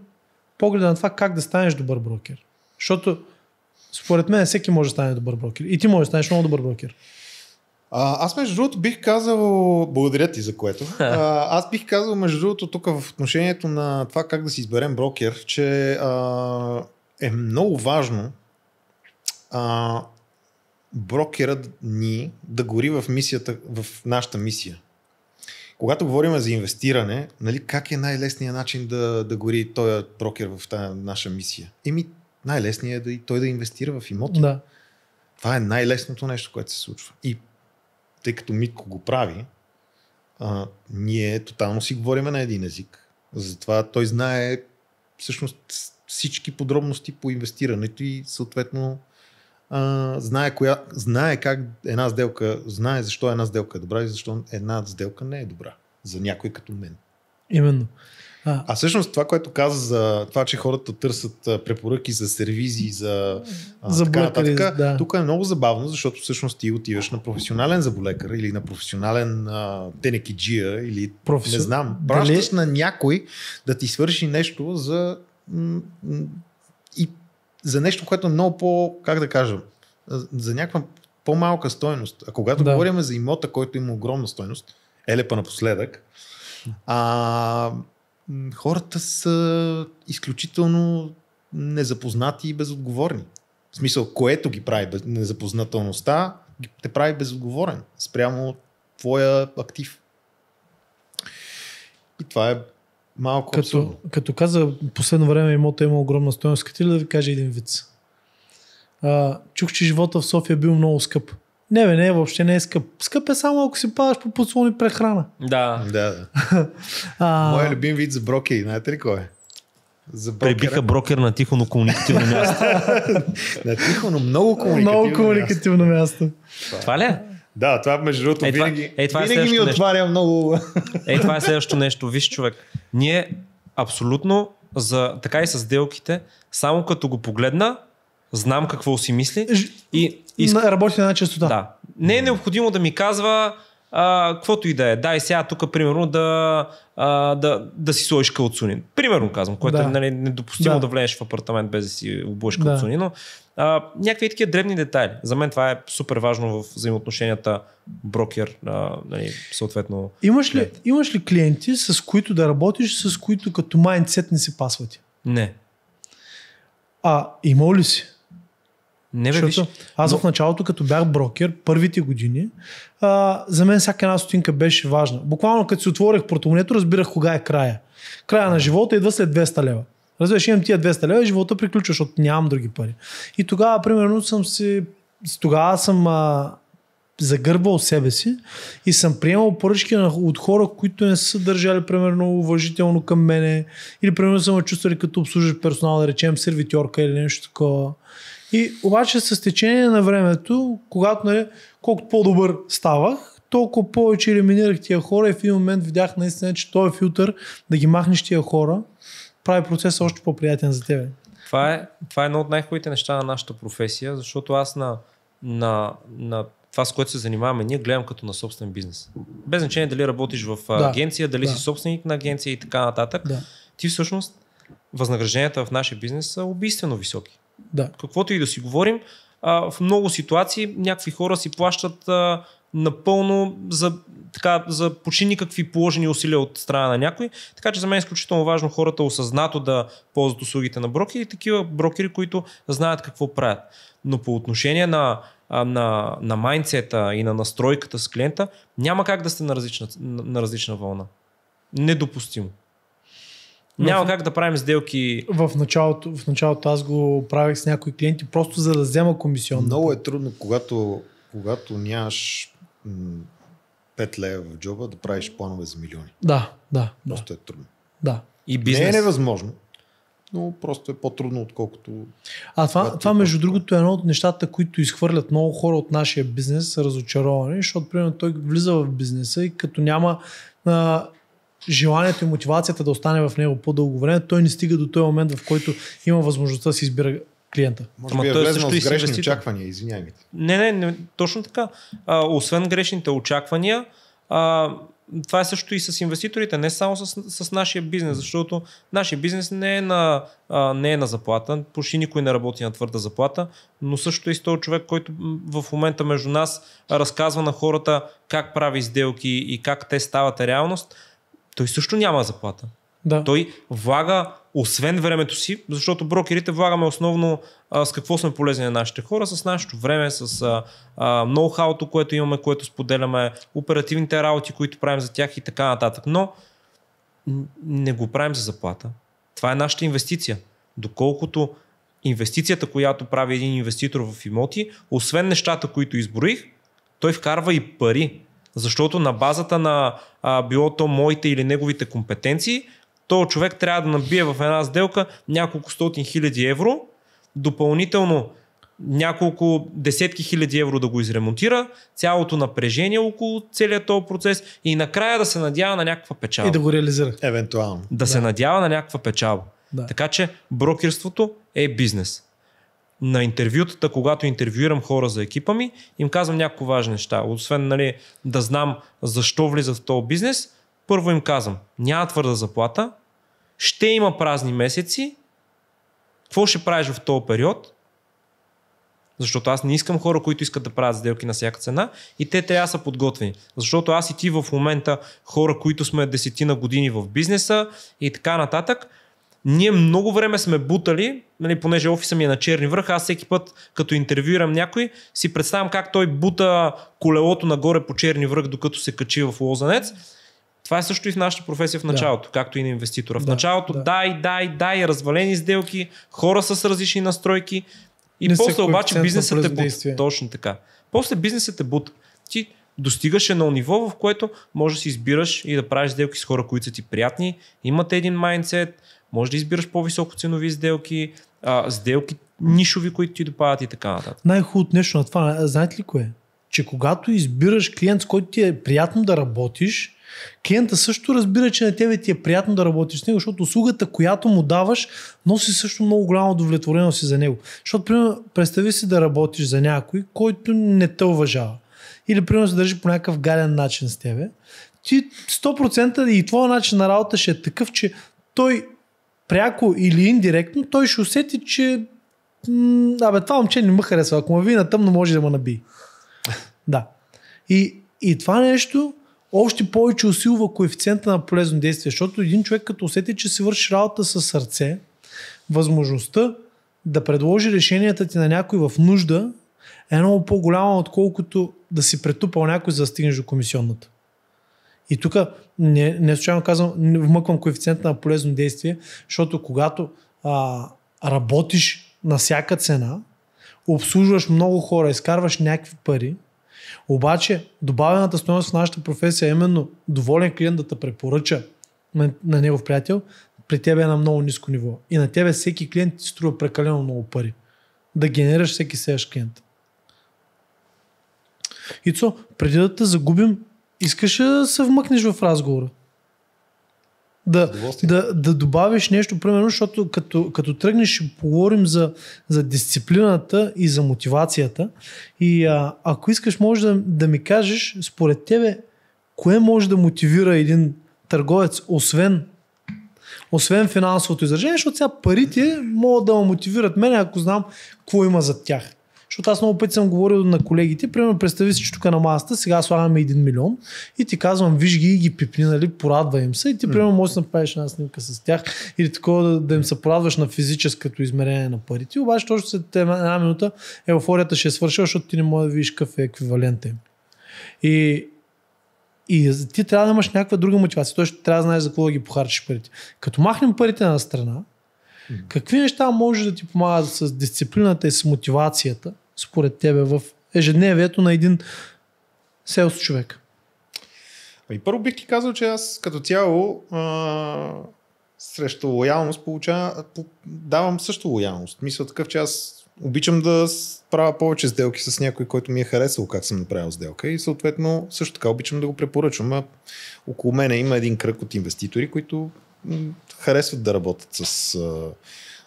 погледа на това как да станеш добър брокер. Защото според мен всеки може да стане добър брокер. И ти можеш да станеш много добър брокер. А, аз между другото бих казал, благодаря ти за което, (laughs) а, аз бих казал между другото тук в отношението на това как да си изберем брокер, че а, е много важно а, брокерът ни да гори в, мисията, в нашата мисия. Когато говорим за инвестиране, нали, как е най-лесният начин да, да гори този брокер в тази наша мисия? Еми, най-лесният е да той да инвестира в имоти. Да. Това е най-лесното нещо, което се случва. И тъй като Митко го прави, а, ние тотално си говориме на един език. Затова той знае всъщност всички подробности по инвестирането и съответно а, знае, коя, знае как една сделка, знае защо една сделка е добра и защо една сделка не е добра за някой като мен. Именно. А. а всъщност това, което каза за това, че хората търсят препоръки за сервизи, за, за така нататък, да. тук е много забавно, защото всъщност ти отиваш на професионален заболекар или на професионален тенекиджия или Професи... не знам, пращаш Дали... на някой да ти свърши нещо за и за нещо, което е много по, как да кажа, за някаква по-малка стойност. А когато да. говорим за имота, който има огромна стойност, елепа напоследък, а, хората са изключително незапознати и безотговорни. В смисъл, което ги прави без... незапознателността, те прави безотговорен спрямо твоя актив. И това е малко като, Като каза, последно време имота има огромна стоеност. като ли да ви кажа един вид? чух, че живота в София бил много скъп. Не, бе, не, въобще не е скъп. Скъп е само ако си падаш по подслон и прехрана. Да. да, да. (laughs) а... Моя любим вид за брокери, знаете ли кой е? За брокера. Прибиха брокер на тихо, но комуникативно (laughs) място. на тихо, но много комуникативно, много комуникативно място. място. Това ли е? Да, това между другото е, винаги, е, това е винаги ми нещо. отваря много. Ей, това е следващото нещо. Виж, човек, ние абсолютно за така и с делките, само като го погледна, знам какво си мисли и Иск... Работи на една частота. Да. Не е необходимо да ми казва а, каквото и да е. Дай сега тук, примерно, да, а, да, да си сложиш калцунин. Примерно казвам, което е, да. е нали, недопустимо да. да влезеш в апартамент без да си обуеш калцунин. Да. Но а, някакви такива дребни детайли. За мен това е супер важно в взаимоотношенията брокер, а, нали, съответно. Имаш ли, имаш ли клиенти, с които да работиш, с които като майндсет не се пасвате? Не. А, имал ли си? Не, бе, Защото виж, аз но... в началото, като бях брокер, първите години, а, за мен всяка една стотинка беше важна. Буквално като си отворих портомонето, разбирах кога е края. Края на живота идва след 200 лева. Разбираш, имам тия 200 лева и живота приключва, защото нямам други пари. И тогава, примерно, съм си... Тогава съм а, загърбал себе си и съм приемал поръчки от хора, които не са държали, примерно, уважително към мене. Или, примерно, съм чувствали като обслужващ персонал, да речем, сервитьорка или нещо такова. И обаче с течение на времето, когато нали, колкото по-добър ставах, толкова повече елиминирах тия хора и в един момент видях наистина, че този е филтър да ги махнеш тия хора прави процеса още по-приятен за тебе. Това е, това е едно от най-хубавите неща на нашата професия, защото аз на, на, на това, с което се занимаваме, ние гледам като на собствен бизнес. Без значение дали работиш в да, агенция, дали да. си собственик на агенция и така нататък, да. ти всъщност възнагражденията в нашия бизнес са убийствено високи. Да. Каквото и да си говорим, а, в много ситуации някакви хора си плащат а, напълно за, така, за почти никакви положени усилия от страна на някой. Така че за мен е изключително важно хората осъзнато да ползват услугите на брокери и такива брокери, които знаят какво правят. Но по отношение на на, на майнцета и на настройката с клиента, няма как да сте на различна, на, на различна вълна. Недопустимо. Няма в... как да правим сделки. В началото, в началото аз го правих с някои клиенти, просто за да взема комисион. Много е трудно, когато, когато нямаш 5 лева в джоба, да правиш планове за милиони. Да, да. Просто да. е трудно. Да. И бизнес. Не е невъзможно, но просто е по-трудно, отколкото. А това, това, това е между другото, е едно от нещата, които изхвърлят много хора от нашия бизнес, са разочаровани, защото, примерно, той влиза в бизнеса и като няма желанието и мотивацията да остане в него по-дълго време, той не стига до този момент, в който има възможността да си избира клиента. Може Ама би е влезнал с грешни очаквания, извинявай Не, не, не, точно така. А, освен грешните очаквания, а, това е също и с инвеститорите, не само с, с нашия бизнес, защото нашия бизнес не е, на, а, не е на заплата, почти никой не работи на твърда заплата, но също е и с този човек, който в момента между нас разказва на хората как прави сделки и как те стават реалност той също няма заплата. Да. Той влага, освен времето си, защото брокерите влагаме основно а, с какво сме полезни на нашите хора, с нашето време, с а, а, ноу-хауто, което имаме, което споделяме, оперативните работи, които правим за тях и така нататък. Но не го правим за заплата. Това е нашата инвестиция. Доколкото инвестицията, която прави един инвеститор в имоти, освен нещата, които изброих, той вкарва и пари. Защото на базата на а, било то моите или неговите компетенции, то човек трябва да набие в една сделка няколко стотин хиляди евро, допълнително няколко десетки хиляди евро да го изремонтира, цялото напрежение около целият този процес и накрая да се надява на някаква печалба. И да го реализира. Евентуално. Да, да. се надява на някаква печалба. Да. Така че брокерството е бизнес на интервютата, когато интервюирам хора за екипа ми, им казвам някои важни неща. Освен нали, да знам защо влизат в този бизнес, първо им казвам, няма твърда заплата, ще има празни месеци, какво ще правиш в този период? Защото аз не искам хора, които искат да правят сделки на всяка цена и те трябва да са подготвени. Защото аз и ти в момента хора, които сме десетина години в бизнеса и така нататък, ние много време сме бутали, нали, понеже офиса ми е на черни връх, аз всеки път, като интервюирам някой, си представям как той бута колелото нагоре по черни връх, докато се качи в лозанец. Това е също и в нашата професия в началото, да. както и на инвеститора. В да, началото да. дай, дай, дай, развалени сделки, хора с различни настройки и Не после обаче бизнесът е бут. Точно така. После бизнесът е бут. Ти достигаш едно ниво, в което можеш да си избираш и да правиш сделки с хора, които са ти приятни, имат един майндсет, може да избираш по-високо ценови сделки, а, сделки нишови, които ти допадат и така нататък. Най-хубавото нещо на това, знаете ли кое? Че когато избираш клиент, с който ти е приятно да работиш, клиента също разбира, че на тебе ти е приятно да работиш с него, защото услугата, която му даваш, носи също много голямо удовлетвореност за него. Защото, примерно, представи си да работиш за някой, който не те уважава или примерно се държи по някакъв гаден начин с тебе, ти 100% и твоя начин на работа ще е такъв, че той пряко или индиректно, той ще усети, че абе, това момче не ме харесва. Ако ме ви на тъмно, може да ме наби. (laughs) да. И, и това нещо още повече усилва коефициента на полезно действие, защото един човек като усети, че си върши работа със сърце, възможността да предложи решенията ти на някой в нужда е много по-голяма, отколкото да си претупал някой, за да стигнеш до комисионната. И тук не, не случайно казвам, не вмъквам коефициента на полезно действие, защото когато а, работиш на всяка цена, обслужваш много хора, изкарваш някакви пари, обаче добавената стоеност в нашата професия е именно доволен клиент да те препоръча на, на негов приятел, при тебе е на много ниско ниво. И на тебе всеки клиент ти струва прекалено много пари. Да генерираш всеки следващ клиент. Ицо, преди да те загубим, искаш да се вмъкнеш в разговора. Да, да, да добавиш нещо, примерно, защото като, като тръгнеш ще поговорим за, за дисциплината и за мотивацията. И а, ако искаш, може да, да ми кажеш, според тебе, кое може да мотивира един търговец, освен освен финансовото изражение, защото сега парите могат да ме мотивират мен, ако знам какво има зад тях. Защото аз много пъти съм говорил на колегите, примерно представи си, че тук на масата сега слагаме 1 милион и ти казвам, виж ги и ги пипни, нали, порадва им се и ти примерно можеш да направиш една снимка с тях или такова да, да им се порадваш на физическото измерение на парите. Обаче точно след една минута еуфорията ще е свършила, защото ти не можеш да видиш какъв е еквивалентен. И и ти трябва да имаш някаква друга мотивация. Тоест, трябва да знаеш за какво да ги похарчиш парите. Като махнем парите на страна, mm-hmm. какви неща може да ти помагат с дисциплината и с мотивацията, според тебе в ежедневието на един селс човек? И ами, първо бих ти казал, че аз като цяло а, срещу лоялност получава, давам също лоялност. Мисля такъв, че аз обичам да правя повече сделки с някой, който ми е харесал как съм направил сделка и съответно също така обичам да го препоръчвам. А около мене има един кръг от инвеститори, които харесват да работят с а,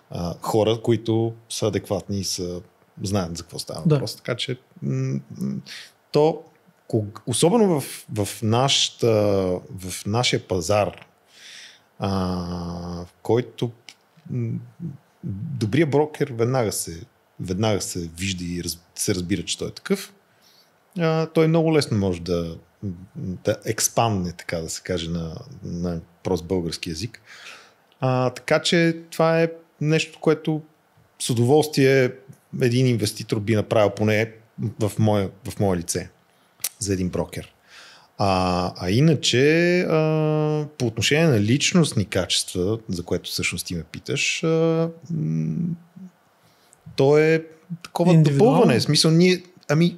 а, хора, които са адекватни и са знаят за какво става въпрос. Да. Така че то, особено в, в, нашата, в нашия пазар, а, в който добрия брокер веднага се, веднага се вижда и раз, се разбира, че той е такъв, а, той много лесно може да, да експанне, така да се каже, на, на прост български язик. А, така че това е нещо, което с удоволствие един инвеститор би направил поне в мое, в мое лице за един брокер. А, а иначе, а, по отношение на личностни качества, за което всъщност ти ме питаш, а, то е такова допълване. Смисъл, ние, ами,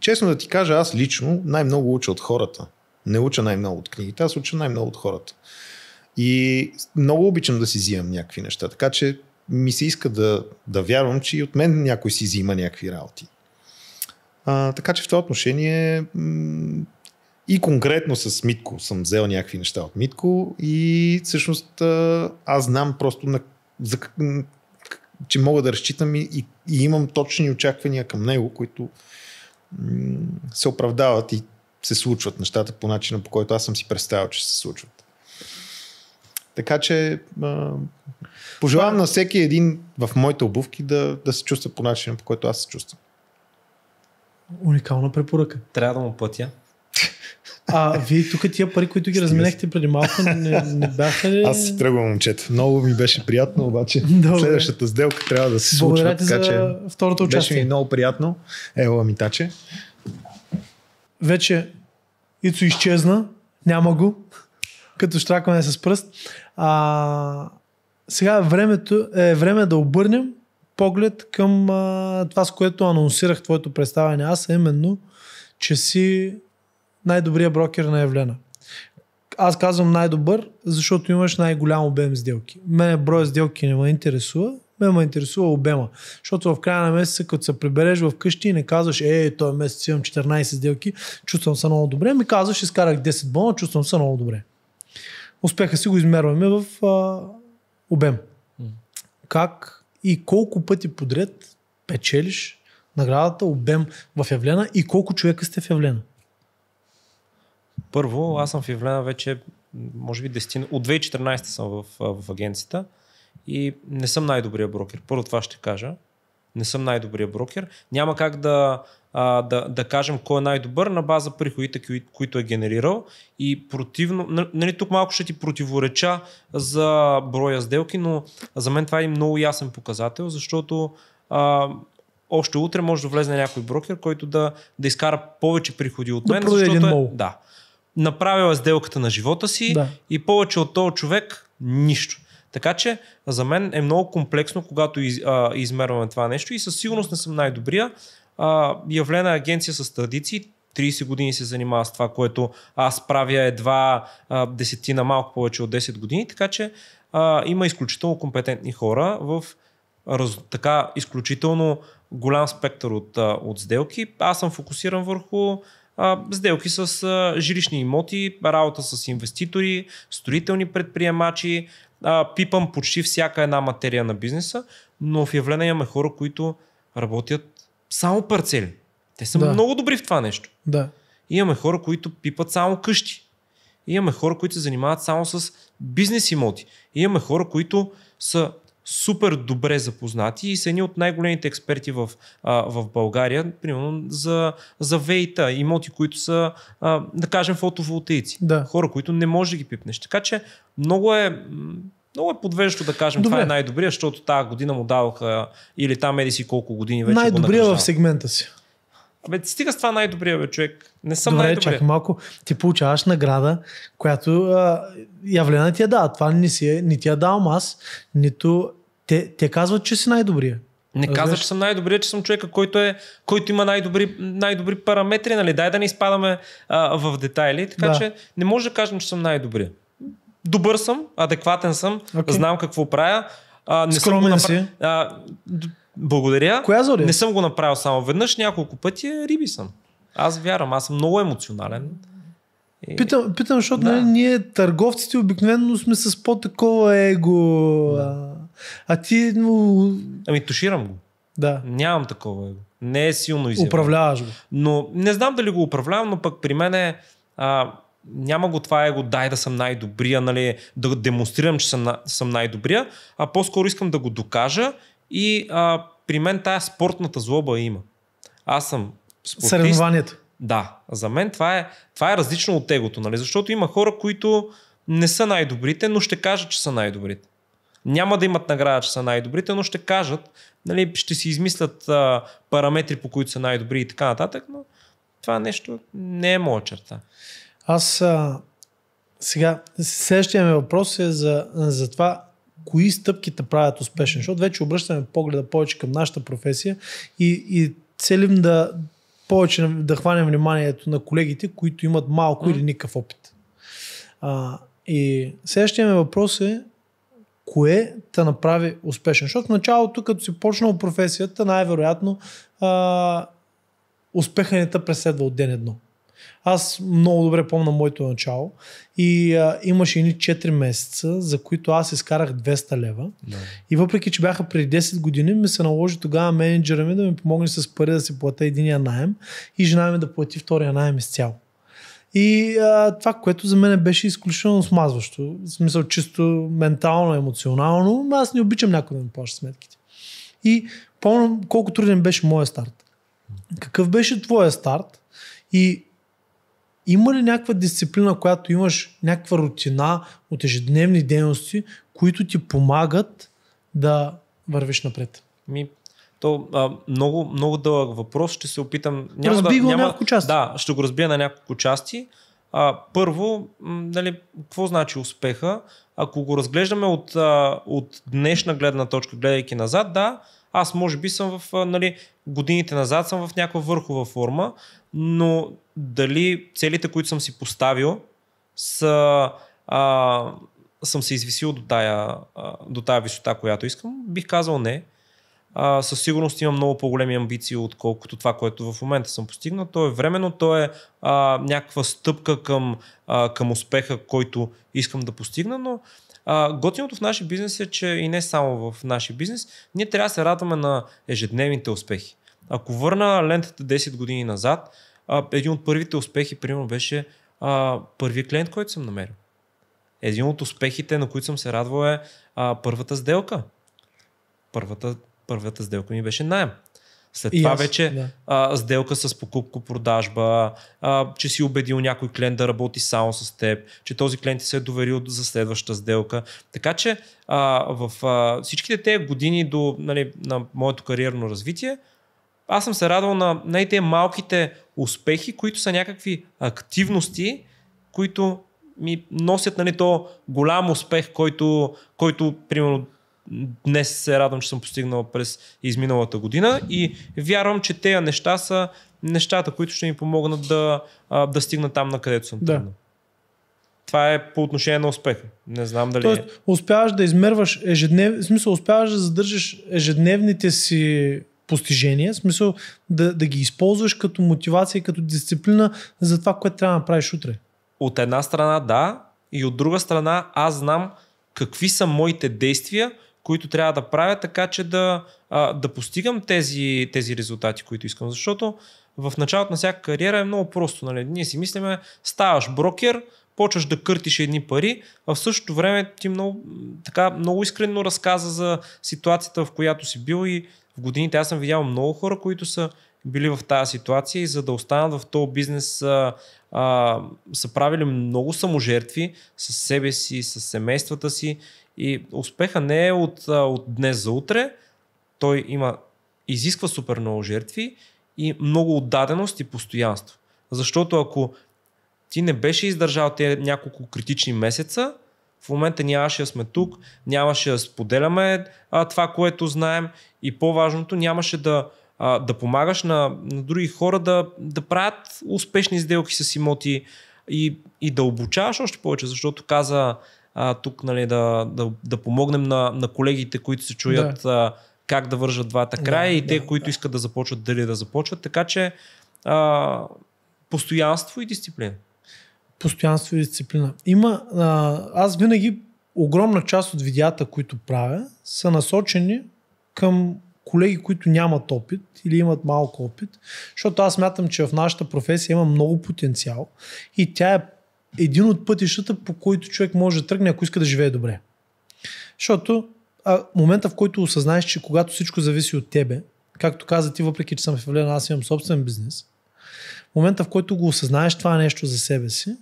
честно да ти кажа, аз лично най-много уча от хората. Не уча най-много от книгите, аз уча най-много от хората. И много обичам да си взимам някакви неща. Така че ми се иска да, да вярвам, че и от мен някой си взима някакви работи. А, така че в това отношение и конкретно с Митко съм взел някакви неща от Митко и всъщност аз знам просто на, за, че мога да разчитам и, и, и имам точни очаквания към него, които м- се оправдават и се случват нещата по начина, по който аз съм си представил, че се случват. Така че а, пожелавам на всеки един в моите обувки да, да се чувства по начина, по който аз се чувствам. Уникална препоръка. Трябва да му пътя. А вие тук тия пари, които ги разменехте преди малко, не, не бяха ли? Аз се тръгвам, момчета. Много ми беше приятно, обаче Добре. следващата сделка трябва да се случва. Благодаря така, за че второто участие. Беше ми много приятно. Е, ела ми таче. Вече Ицо изчезна. Няма го като штракване с пръст. А, сега времето, е време да обърнем поглед към а, това, с което анонсирах твоето представяне аз, именно, че си най-добрия брокер на Евлена. Аз казвам най-добър, защото имаш най-голям обем сделки. Мене броя сделки не ме интересува, ме ме интересува обема. Защото в края на месеца, като се прибереш в къщи и не казваш, е, този месец имам 14 сделки, чувствам се много добре, ми казваш, изкарах 10 бона, чувствам се много добре успеха си го измерваме в а, обем. Mm. Как и колко пъти подред печелиш наградата, обем в Явлена и колко човека сте в Явлена? Първо, аз съм в Явлена вече, може би, 10, от 2014 съм в, в агенцията и не съм най-добрия брокер. Първо това ще кажа. Не съм най-добрия брокер. Няма как да а, да, да кажем кой е най-добър на база приходите, които е генерирал. И противно, нали, тук малко ще ти противореча за броя сделки, но за мен това е много ясен показател, защото а, още утре може да влезе някой брокер, който да, да изкара повече приходи от мен. Е- да защото е, да, направила сделката на живота си да. и повече от този човек нищо. Така че за мен е много комплексно, когато из, а, измерваме това нещо и със сигурност не съм най-добрия а, явлена е агенция с традиции, 30 години се занимава с това, което аз правя едва а, десетина, малко повече от 10 години, така че а, има изключително компетентни хора в раз, така изключително голям спектър от, а, от сделки. Аз съм фокусиран върху а, сделки с а, жилищни имоти, работа с инвеститори, строителни предприемачи, а, пипам почти всяка една материя на бизнеса, но в явление имаме хора, които работят само парцели. Те са да. много добри в това нещо. Да. Имаме хора, които пипат само къщи. Имаме хора, които се занимават само с бизнес имоти. Имаме хора, които са супер добре запознати и са едни от най-големите експерти в, а, в България, примерно за, за вейта, имоти, които са, а, да кажем, фотоволтейци. Да. Хора, които не може да ги пипнеш. Така че много е много е подвеждащо да кажем, Добре. това е най-добрия, защото тази година му даваха или там еди си колко години вече. Най-добрия в сегмента си. Абе, стига с това най-добрия бе, човек. Не съм най-добрия. чакай малко. Ти получаваш награда, която а, явлена ти я дава. Това не, си, ни ти я давам аз, нито те, те казват, че си най-добрия. Не казваш, че съм най-добрия, че съм човека, който, е, който има най-добри, най-добри параметри. Нали? Дай да не изпадаме а, в детайли. Така да. че не може да кажем, че съм най-добрия добър съм, адекватен съм, okay. знам какво правя. А, не Скромен съм го направ... си. А, благодаря. Коя зори? Не съм го направил само веднъж, няколко пъти риби съм. Аз вярвам, аз съм много емоционален. И... Питам, питам, защото да. не, нали, ние търговците обикновено сме с по-такова его. Да. А, а ти... Но... Ами туширам го. Да. Нямам такова его. Не е силно изявено. Управляваш го. Но не знам дали го управлявам, но пък при мен е... А, няма го това его, дай да съм най-добрия, нали, да демонстрирам, че съм, съм най-добрия, а по-скоро искам да го докажа и а, при мен тая спортната злоба има. Аз съм спортист. Съревнованието. Да, за мен това е, това е различно от егото, нали? защото има хора, които не са най-добрите, но ще кажат, че са най-добрите. Няма да имат награда, че са най-добрите, но ще кажат, нали, ще си измислят а, параметри, по които са най-добри и така нататък, но това нещо не е моя черта. Аз а, сега, следващия ми въпрос е за, за това, кои стъпките правят успешен, защото вече обръщаме погледа повече към нашата професия и, и целим да повече да хванем вниманието на колегите, които имат малко mm. или никакъв опит. А, и следващия ми въпрос е кое те направи успешен? Защото в началото, като си почнал професията, най-вероятно а, успеха не те преследва от ден едно. Аз много добре помня моето начало и а, имаше едни 4 месеца, за които аз изкарах 200 лева. Да. И въпреки, че бяха преди 10 години, ми се наложи тогава менеджера ми да ми помогне с пари да си платя единия найем и жена ми да плати втория найем изцяло. И а, това, което за мен беше изключително смазващо. В смисъл чисто ментално, емоционално. Аз не обичам някой да ми плаща сметките. И помня колко труден беше моя старт. Какъв беше твоя старт? И има ли някаква дисциплина, която имаш някаква рутина от ежедневни дейности, които ти помагат да вървиш напред? Ми, то а, много, много дълъг въпрос. Ще се опитам. Няма Разби да, го няма, на няколко части. Да, ще го разбия на няколко части. А, първо, нали, какво значи успеха? Ако го разглеждаме от, а, от днешна гледна точка, гледайки назад, да, аз може би съм в нали, годините назад съм в някаква върхова форма, но дали целите, които съм си поставил, са, а, съм се извисил до тая, до тая висота, която искам, бих казал не. А, със сигурност имам много по-големи амбиции, отколкото това, което в момента съм постигнал. То е временно, то е а, някаква стъпка към, а, към успеха, който искам да постигна, но а, готиното в нашия бизнес е, че и не само в нашия бизнес, ние трябва да се радваме на ежедневните успехи. Ако върна лентата 10 години назад, а, един от първите успехи, примерно, беше а, първият клиент, който съм намерил. Един от успехите, на които съм се радвал е а, първата сделка. Първата, първата сделка ми беше найем. След и това аз, вече да. а, сделка с покупко-продажба, а, че си убедил някой клиент да работи само с теб, че този клиент се е доверил за следваща сделка. Така че а, в а, всичките тези години до нали, на моето кариерно развитие, аз съм се радвал на, най-те нали, малките успехи, които са някакви активности, които ми носят нали, то голям успех, който, който примерно днес се радвам, че съм постигнал през изминалата година и вярвам, че тези неща са нещата, които ще ми помогнат да, да стигна там, на където съм да. тръгнал. Това е по отношение на успеха. Не знам дали. Тоест, е. успяваш да измерваш ежеднев... в смисъл, успяваш да задържаш ежедневните си постижения, в смисъл да, да ги използваш като мотивация, като дисциплина за това, което трябва да направиш утре. От една страна, да, и от друга страна, аз знам какви са моите действия, които трябва да правя, така че да, а, да постигам тези, тези резултати, които искам. Защото в началото на всяка кариера е много просто. Нали? Ние си мислиме, ставаш брокер, почваш да къртиш едни пари, а в същото време ти много, така, много искрено разказа за ситуацията, в която си бил и в годините аз съм видял много хора, които са били в тази ситуация и за да останат в този бизнес а, а, са правили много саможертви с себе си, с семействата си и успеха не е от, от днес за утре. Той има, изисква супер много жертви и много отдаденост и постоянство. Защото ако ти не беше издържал тези няколко критични месеца, в момента нямаше да сме тук, нямаше да споделяме а, това, което знаем и по-важното, нямаше да, а, да помагаш на, на други хора да, да правят успешни сделки с имоти и, и да обучаваш още повече, защото каза а, тук нали, да, да, да помогнем на, на колегите, които се чуят да. а, как да вържат двата края да, и те, да, които да. искат да започват, дали да започват. Така че а, постоянство и дисциплина. Постоянство и дисциплина. Има, а, аз винаги огромна част от видеята, които правя, са насочени към колеги, които нямат опит или имат малко опит, защото аз мятам, че в нашата професия има много потенциал и тя е един от пътищата, по който човек може да тръгне, ако иска да живее добре. Защото а, момента, в който осъзнаеш, че когато всичко зависи от тебе, както каза ти, въпреки че съм филен, аз имам собствен бизнес, момента, в който го осъзнаеш това нещо за себе си,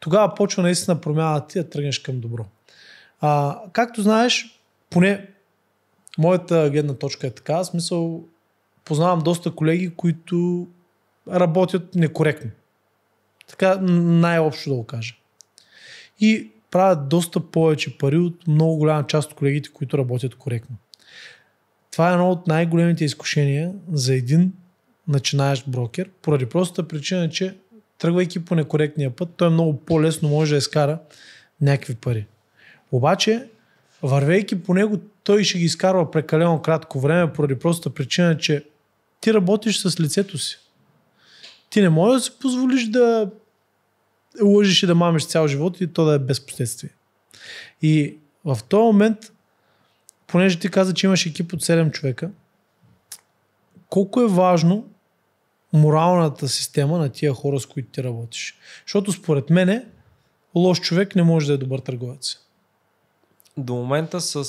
тогава почва наистина промяна ти да тръгнеш към добро. А, както знаеш, поне моята гледна точка е така, в смисъл познавам доста колеги, които работят некоректно. Така най-общо да го кажа. И правят доста повече пари от много голяма част от колегите, които работят коректно. Това е едно от най-големите изкушения за един начинаещ брокер, поради простата причина, че тръгвайки по некоректния път, той много по-лесно може да изкара някакви пари. Обаче, вървейки по него, той ще ги изкарва прекалено кратко време, поради простата причина, че ти работиш с лицето си. Ти не можеш да си позволиш да лъжиш и да мамиш цял живот и то да е без последствие. И в този момент, понеже ти каза, че имаш екип от 7 човека, колко е важно моралната система на тия хора, с които ти работиш. Защото според мене, лош човек не може да е добър търговец. До момента с,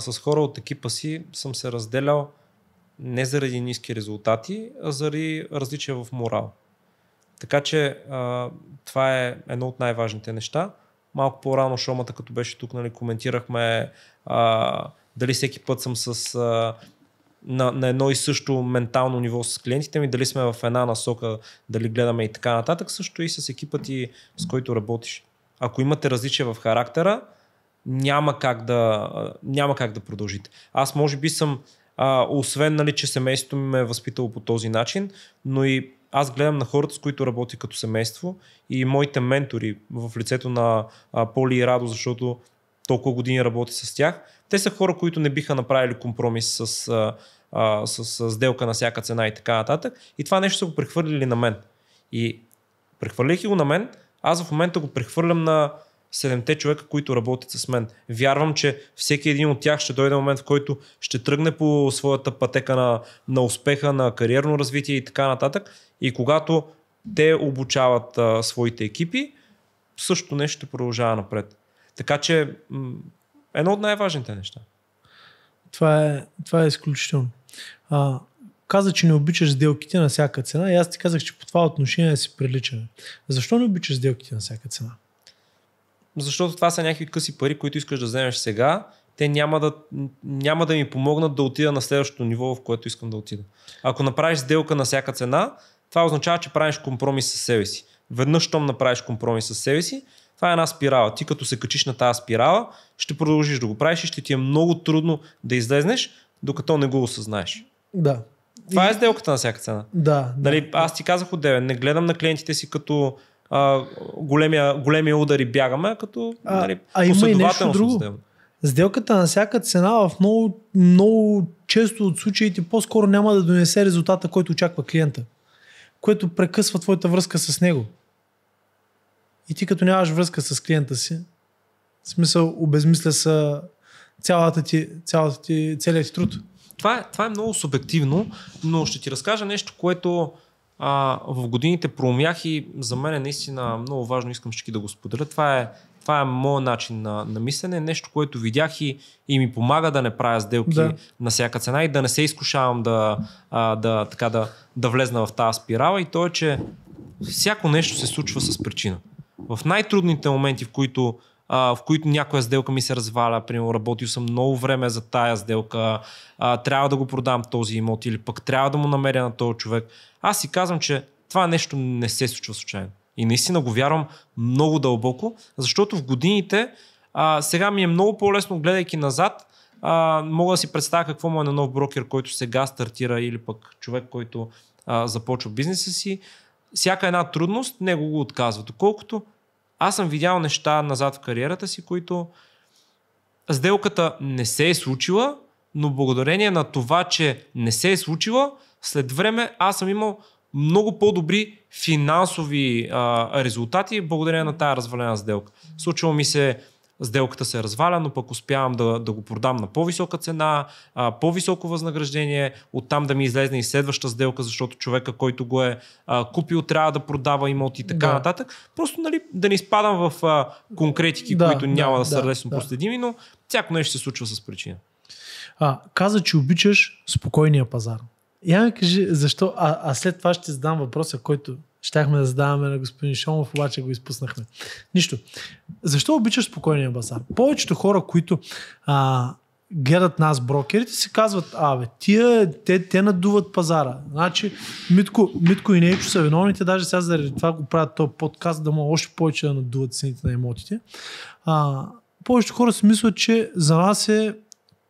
с хора от екипа си съм се разделял не заради ниски резултати, а заради различия в морал. Така че а, това е едно от най-важните неща. Малко по-рано шомата, като беше тук, нали, коментирахме а, дали всеки път съм с, а, на, на едно и също ментално ниво с клиентите ми, дали сме в една насока, дали гледаме и така нататък, също и с екипа ти, с който работиш. Ако имате различия в характера, няма как да, няма как да продължите. Аз може би съм а, освен, нали, че семейството ми ме е възпитало по този начин, но и аз гледам на хората, с които работя като семейство и моите ментори в лицето на а, Поли и Радо, защото толкова години работи с тях, те са хора, които не биха направили компромис с, а, а, с, с сделка на всяка цена и така нататък. И това нещо са го прехвърлили на мен. И прехвърлих го на мен, аз в момента го прехвърлям на седемте човека, които работят с мен. Вярвам, че всеки един от тях ще дойде момент, в който ще тръгне по своята пътека на, на успеха, на кариерно развитие и така нататък. И когато те обучават а, своите екипи, също нещо ще продължава напред. Така че м- едно от най-важните неща. Това е, това е изключително. А, каза, че не обичаш сделките на всяка цена и аз ти казах, че по това отношение си приличаме. Защо не обичаш сделките на всяка цена? защото това са някакви къси пари, които искаш да вземеш сега. Те няма да, няма да ми помогнат да отида на следващото ниво, в което искам да отида. Ако направиш сделка на всяка цена, това означава, че правиш компромис с себе си. Веднъж, щом направиш компромис с себе си, това е една спирала. Ти като се качиш на тази спирала, ще продължиш да го правиш и ще ти е много трудно да излезнеш, докато не го осъзнаеш. Да. Това е сделката на всяка цена. Да. Нали, да. Аз ти казах 9. не гледам на клиентите си като а, големия, големия удар и бягаме, като а, нали, а има и нещо друго. Сделката на всяка цена в много, много често от случаите по-скоро няма да донесе резултата, който очаква клиента, което прекъсва твоята връзка с него. И ти като нямаш връзка с клиента си, в смисъл обезмисля са цялата ти, цялата ти, целият ти труд. Това е, това е много субективно, но ще ти разкажа нещо, което а, в годините проумях и за мен е наистина много важно, искам всички да го споделя. Това е, това е моят начин на, на мислене, нещо, което видях и, и ми помага да не правя сделки да. на всяка цена и да не се изкушавам да, а, да, така, да, да влезна в тази спирала. И то е, че всяко нещо се случва с причина. В най-трудните моменти, в които а, в които някоя сделка ми се разваля, примерно работил съм много време за тая сделка, а, трябва да го продам този имот или пък трябва да му намеря на този човек. Аз си казвам, че това нещо не се случва случайно. И наистина го вярвам много дълбоко, защото в годините а, сега ми е много по-лесно, гледайки назад, а, мога да си представя какво му е на нов брокер, който сега стартира или пък човек, който а, започва бизнеса си. Всяка една трудност него го отказва. Доколкото аз съм видял неща назад в кариерата си, които сделката не се е случила, но благодарение на това, че не се е случила, след време аз съм имал много по-добри финансови а, резултати благодарение на тази развалена сделка. Случва ми се сделката се е разваля, но пък успявам да, да го продам на по-висока цена, а, по-високо възнаграждение, оттам да ми излезне и следваща сделка, защото човека, който го е а, купил, трябва да продава имот и така да. нататък. Просто нали, да не изпадам в а, конкретики, да, които да, няма да, са да са лесно да. проследими, но всяко нещо се случва с причина. А, каза, че обичаш спокойния пазар. Я ми кажи, защо? А, а след това ще задам въпроса, който Щяхме да задаваме на господин Шомов, обаче го изпуснахме. Нищо. Защо обичаш спокойния базар? Повечето хора, които а, гледат нас брокерите, си казват, абе, тия, те, те надуват пазара. Значи, Митко, Митко и Нейчо са виновните, даже сега заради това го правят този подкаст, да могат още повече да надуват цените на имотите. А, повечето хора си мислят, че за нас е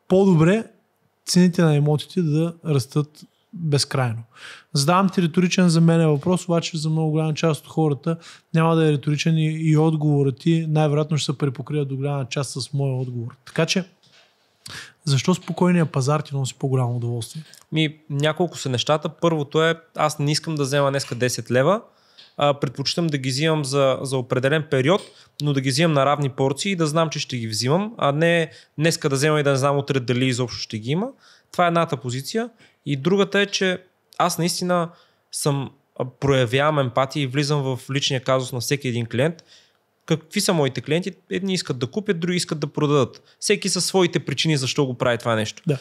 по-добре цените на имотите да растат безкрайно. Задавам ти риторичен за мен въпрос, обаче за много голяма част от хората няма да е риторичен и, и отговорът ти най-вероятно ще се препокрива до голяма част с моя отговор. Така че, защо спокойния пазар ти носи по-голямо удоволствие? Ми, няколко са нещата. Първото е, аз не искам да взема днеска 10 лева, а, предпочитам да ги взимам за, за определен период, но да ги взимам на равни порции и да знам, че ще ги взимам, а не днеска да взема и да не знам утре дали изобщо ще ги има. Това е едната позиция. И другата е, че аз наистина съм проявявам емпатия и влизам в личния казус на всеки един клиент. Какви са моите клиенти? Едни искат да купят, други искат да продадат. Всеки със своите причини защо го прави това нещо. Да.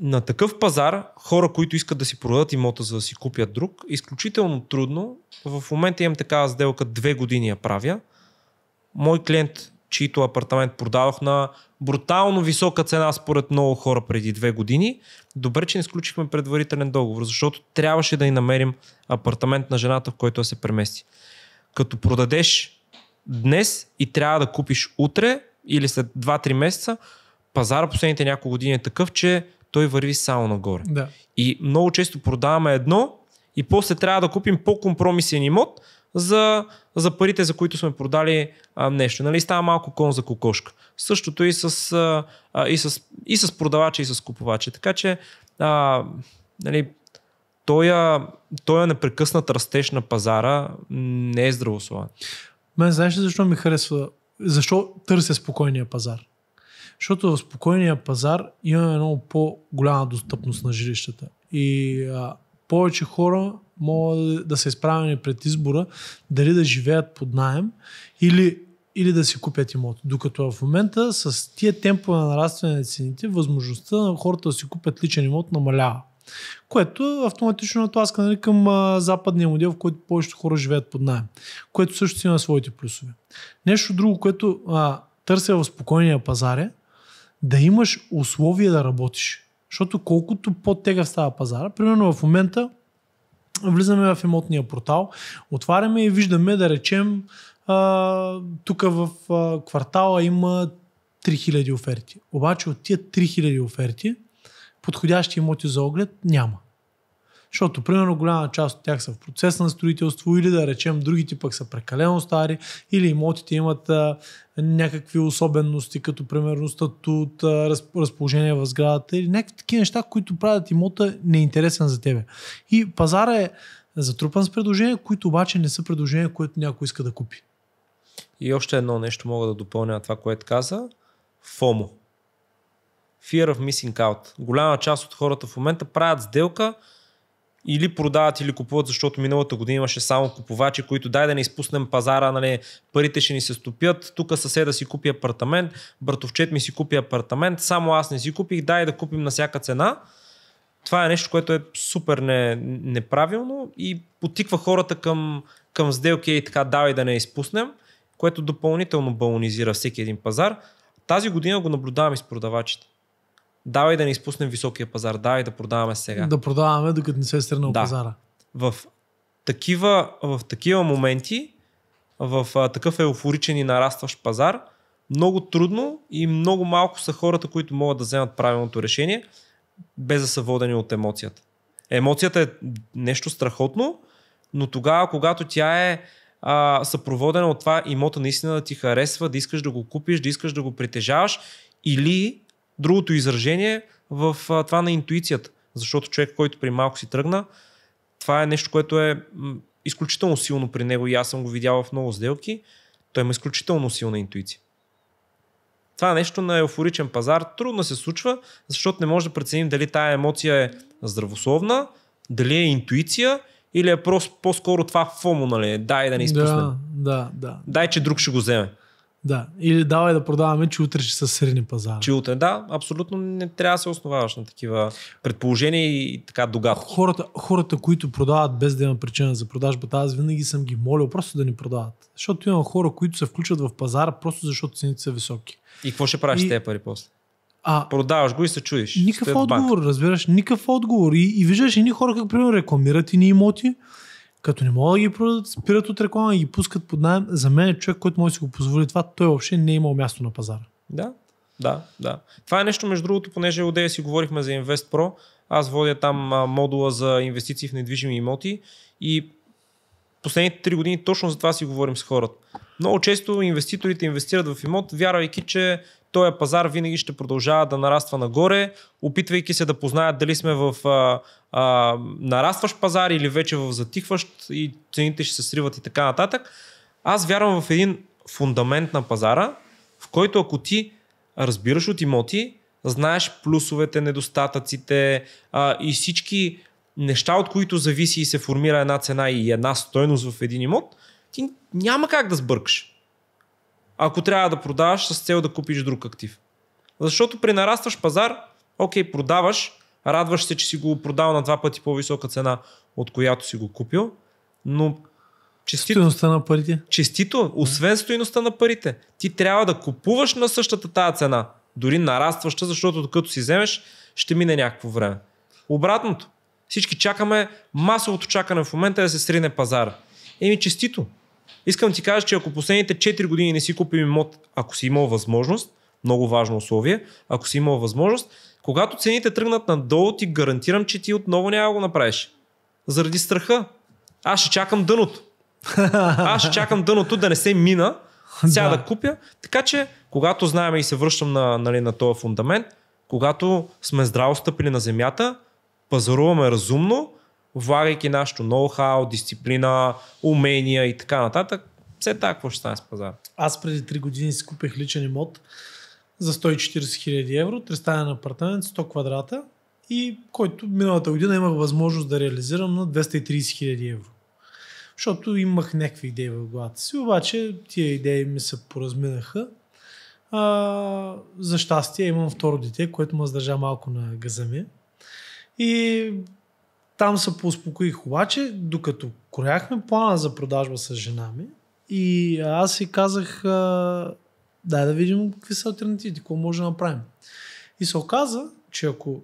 На такъв пазар хора, които искат да си продадат имота, за да си купят друг, изключително трудно. В момента имам такава сделка, две години я правя. Мой клиент чийто апартамент продавах на брутално висока цена според много хора преди две години. Добре, че не сключихме предварителен договор, защото трябваше да и намерим апартамент на жената, в който да се премести. Като продадеш днес и трябва да купиш утре или след 2-3 месеца, пазара последните няколко години е такъв, че той върви само нагоре. Да. И много често продаваме едно и после трябва да купим по-компромисен имот, за, за парите, за които сме продали а, нещо. Нали? Става малко кон за кокошка. Същото и с, а, и с, и с продавача, и с купувача. Така че а, нали, тоя, тоя непрекъснат растеж на пазара не е здравословен. Мен знаеш ли защо ми харесва? Защо търся спокойния пазар? Защото в спокойния пазар имаме много по-голяма достъпност на жилищата. И а, повече хора могат да се изправени пред избора дали да живеят под найем или, или да си купят имот. Докато в момента с тия темпове на нарастване на цените, възможността на хората да си купят личен имот намалява. Което автоматично натласка нали, към а, западния модел, в който повечето хора живеят под найем. Което също си има своите плюсове. Нещо друго, което а, търся в спокойния пазар е да имаш условия да работиш. Защото колкото по-тегъв става пазара, примерно в момента влизаме в имотния портал, отваряме и виждаме, да речем, тук в квартала има 3000 оферти. Обаче от тия 3000 оферти подходящи имоти за оглед няма. Защото, примерно, голяма част от тях са в процес на строителство или да речем другите пък са прекалено стари или имотите имат а, някакви особености, като примерно статут, а, разположение в сградата или някакви такива неща, които правят имота неинтересен за тебе. И пазара е затрупан с предложения, които обаче не са предложения, които някой иска да купи. И още едно нещо мога да допълня това, което каза. ФОМО. Fear of missing out. Голяма част от хората в момента правят сделка, или продават, или купуват, защото миналата година имаше само купувачи, които дай да не изпуснем пазара, нали, парите ще ни се стопят, тук съседа си купи апартамент, братовчет ми си купи апартамент, само аз не си купих, дай да купим на всяка цена. Това е нещо, което е супер не, неправилно и потиква хората към, към сделки и така давай да не изпуснем, което допълнително балонизира всеки един пазар. Тази година го наблюдавам и с продавачите давай да не изпуснем високия пазар, давай да продаваме сега. Да продаваме, докато не се е стръгнал да. пазара. В такива, в такива моменти, в а, такъв еуфоричен и нарастващ пазар, много трудно и много малко са хората, които могат да вземат правилното решение, без да са водени от емоцията. Емоцията е нещо страхотно, но тогава, когато тя е а, съпроводена от това имота наистина да ти харесва, да искаш да го купиш, да искаш да го притежаваш или другото изражение в а, това на интуицията. Защото човек, който при малко си тръгна, това е нещо, което е изключително силно при него и аз съм го видял в много сделки. Той има изключително силна интуиция. Това е нещо на еуфоричен пазар трудно се случва, защото не може да преценим дали тая емоция е здравословна, дали е интуиция или е просто по-скоро това фомо, нали? Дай да не изпуснем. Да, да, да. Дай, че друг ще го вземе. Да, или давай да продаваме, че утре ще са средни пазара. Че утре, да, абсолютно не трябва да се основаваш на такива предположения и така догадки. Хората, хората, които продават без да има причина за продажбата, аз винаги съм ги молил просто да ни продават. Защото има хора, които се включват в пазара просто защото цените са високи. И какво ще правиш и... тези пари после? А, Продаваш го и се чуеш. Никакъв отговор, разбираш, никакъв отговор. И, и виждаш едни хора, как примерно рекламират и ни имоти, като не могат да ги продадат, спират от реклама и ги пускат под найем. За мен е човек, който може да си го позволи това, той въобще не е имал място на пазара. Да, да, да. Това е нещо, между другото, понеже от си говорихме за InvestPro, аз водя там модула за инвестиции в недвижими имоти и последните 3 години точно за това си говорим с хората. Много често инвеститорите инвестират в имот, вярвайки, че този пазар винаги ще продължава да нараства нагоре, опитвайки се да познаят дали сме в а, а, нарастващ пазар или вече в затихващ и цените ще се сриват и така нататък. Аз вярвам в един фундамент на пазара, в който ако ти разбираш от имоти, знаеш плюсовете, недостатъците а, и всички неща, от които зависи и се формира една цена и една стойност в един имот, ти няма как да сбъркаш. Ако трябва да продаваш с цел да купиш друг актив. Защото при нарастваш пазар, окей, продаваш, радваш се, че си го продал на два пъти по-висока цена, от която си го купил, но Честито, стоиността на парите. Честито, освен стоеността на парите. Ти трябва да купуваш на същата тая цена. Дори нарастваща, защото докато си вземеш, ще мине някакво време. Обратното, всички чакаме, масовото чакане в момента е да се срине пазара. Еми честито. Искам ти кажа, че ако последните 4 години не си купим имот, ако си имал възможност, много важно условие, ако си имал възможност, когато цените тръгнат надолу, ти гарантирам, че ти отново няма го направиш. Заради страха. Аз ще чакам дъното. (laughs) Аз ще чакам дъното да не се мина, (laughs) сега да. да купя. Така че, когато знаем и се връщам на, нали, на този фундамент, когато сме здраво стъпили на земята, пазаруваме разумно, влагайки нашото ноу-хау, дисциплина, умения и така нататък, все така какво ще стане с пазара. Аз преди 3 години си купих личен имот за 140 хиляди евро, на апартамент, 100 квадрата и който миналата година имах възможност да реализирам на 230 хиляди евро. Защото имах някакви идеи в главата си, обаче тия идеи ми се поразминаха. А, за щастие имам второ дете, което ме задържа малко на газа ми. И там се поуспокоих обаче, докато кояхме плана за продажба с жена ми и аз си казах, дай да видим какви са альтернативите, какво може да направим. И се оказа, че ако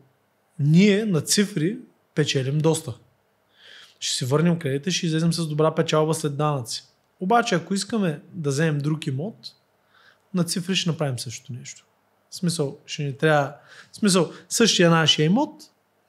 ние на цифри печелим доста, ще си върнем кредита, ще излезем с добра печалба след данъци. Обаче, ако искаме да вземем друг имот, на цифри ще направим същото нещо. В смисъл, ще ни трябва... В смисъл, същия нашия имот,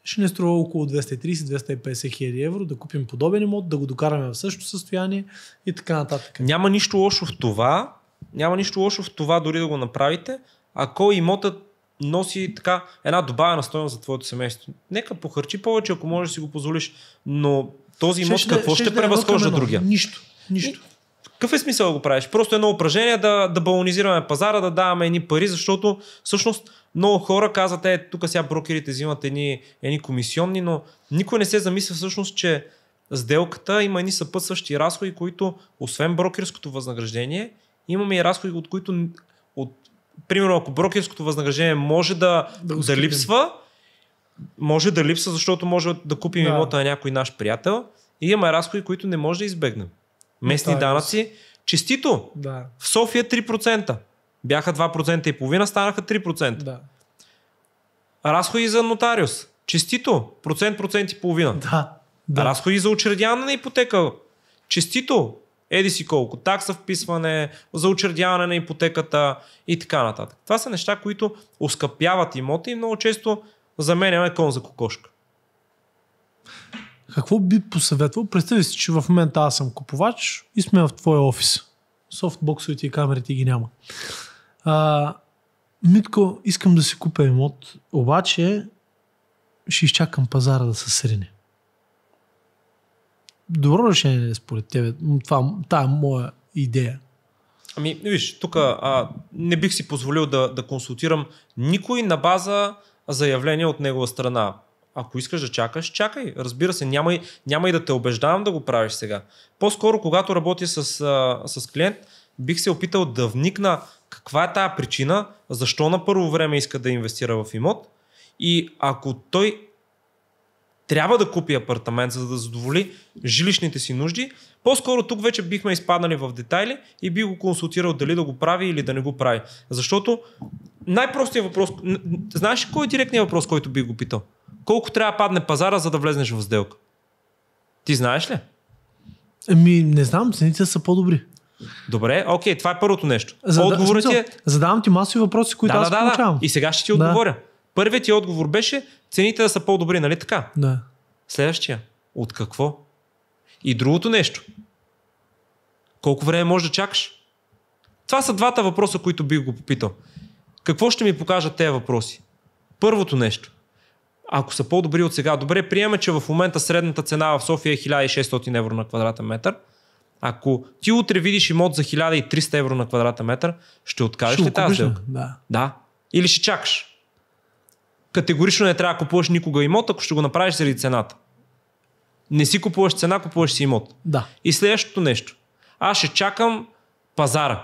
ще ни струва около 230-250 хиляди евро да купим подобен имот, да го докараме в същото състояние и така нататък. Няма нищо лошо в това, няма нищо лошо в това дори да го направите, ако имотът носи така една добавена стоеност за твоето семейство. Нека похарчи повече, ако можеш да си го позволиш, но този имот ще, какво ще, ще, ще превъзхожда другия? Нищо. Нищо. Какъв е смисъл да го правиш? Просто едно упражнение да, да балонизираме пазара, да даваме едни пари, защото всъщност много хора казват, е, тук сега брокерите взимат едни, едни комисионни, но никой не се замисля всъщност, че сделката има едни съпътстващи разходи, които освен брокерското възнаграждение, имаме и разходи, от които от, примерно ако брокерското възнаграждение може да, да, да липсва, може да липсва, защото може да купим да. имота на някой наш приятел и имаме разходи, които не може да избегнем. Ами местни да, е данъци. Честито. Да. В София 3%. Бяха 2% и половина, станаха 3%. Да. Разходи за нотариус. Честито. Процент, процент и половина. Да. да. Разходи за учредяване на ипотека. Честито. Еди си колко. Такса вписване, за учредяване на ипотеката и така нататък. Това са неща, които оскъпяват имота и много често заменяме кон за кокошка. Какво би посъветвал? Представи си, че в момента аз съм купувач и сме в твоя офис. Софтбоксовите и камерите ги няма. А, Митко, искам да си купя имот, обаче ще изчакам пазара да се срине. Добро решение е според тебе. Това, тая е моя идея. Ами, виж, тук не бих си позволил да, да консултирам никой на база заявление от негова страна. Ако искаш да чакаш, чакай. Разбира се, няма и, няма и да те убеждавам да го правиш сега. По-скоро, когато работя с, а, с клиент, бих се опитал да вникна каква е тая причина, защо на първо време иска да инвестира в имот и ако той трябва да купи апартамент, за да задоволи жилищните си нужди, по-скоро тук вече бихме изпаднали в детайли и би го консултирал дали да го прави или да не го прави. Защото най-простият въпрос, знаеш ли кой е директният въпрос, който би го питал? колко трябва да падне пазара, за да влезнеш в сделка? Ти знаеш ли? Ами, не знам, цените са по-добри. Добре, окей, това е първото нещо. Зада... Отговорът е... Задавам ти масови въпроси, които да, аз да, получавам. Да, да. И сега ще ти да. отговоря. Първият ти отговор беше цените да са по-добри, нали така? Да. Следващия. От какво? И другото нещо. Колко време можеш да чакаш? Това са двата въпроса, които бих го попитал. Какво ще ми покажат тези въпроси? Първото нещо ако са по-добри от сега, добре, приема, че в момента средната цена в София е 1600 евро на квадратен метър. Ако ти утре видиш имот за 1300 евро на квадратен метър, ще откажеш ли тази сделка? Да. да. Или ще чакаш? Категорично не трябва да купуваш никога имот, ако ще го направиш заради цената. Не си купуваш цена, купуваш си имот. Да. И следващото нещо. Аз ще чакам пазара.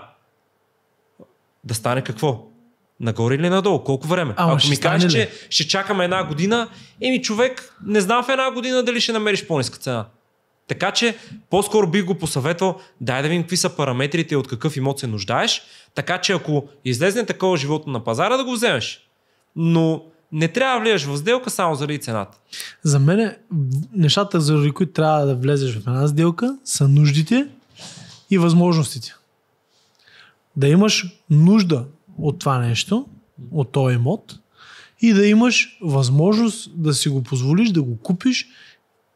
Да стане какво? Нагоре или надолу? Колко време? А, Ако ми кажеш, че ще чакаме една година, еми човек, не знам в една година дали ще намериш по-ниска цена. Така че по-скоро бих го посъветвал, дай да видим какви са параметрите и от какъв имот се нуждаеш, така че ако излезне такова животно на пазара, да го вземеш. Но не трябва да влезеш в сделка само заради цената. За мен е, нещата, заради които трябва да влезеш в една сделка, са нуждите и възможностите. Да имаш нужда от това нещо, от този емот и да имаш възможност да си го позволиш, да го купиш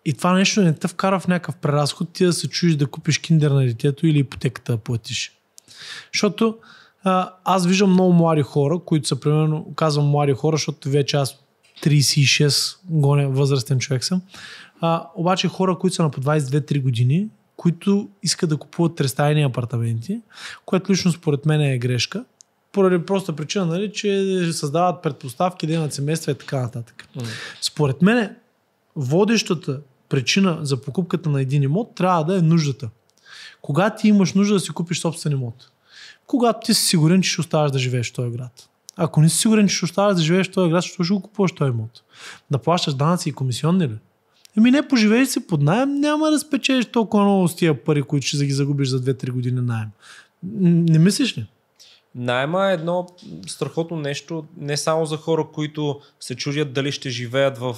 и това нещо не те вкара в някакъв преразход, ти да се чуеш да купиш киндер на детето или ипотеката да платиш. Защото а, аз виждам много млади хора, които са примерно, казвам млади хора, защото вече аз 36 гоня възрастен човек съм, а, обаче хора, които са на по 22-3 години, които искат да купуват трестайни апартаменти, което лично според мен е грешка, поради проста причина, нали, че създават предпоставки да имат семейства и така нататък. Mm. Според мен, водещата причина за покупката на един имот трябва да е нуждата. Когато ти имаш нужда да си купиш собствен имот, когато ти си сигурен, че ще оставаш да живееш в този град. Ако не си сигурен, че ще оставаш да живееш в този град, ще го купуваш този имот? Да плащаш данъци и комисионни ли? Еми не, поживееш се под найем, няма да спечелиш толкова много с тия пари, които ще ги загубиш за 2-3 години найем. Не мислиш ли? найма е едно страхотно нещо, не само за хора, които се чудят дали ще живеят в,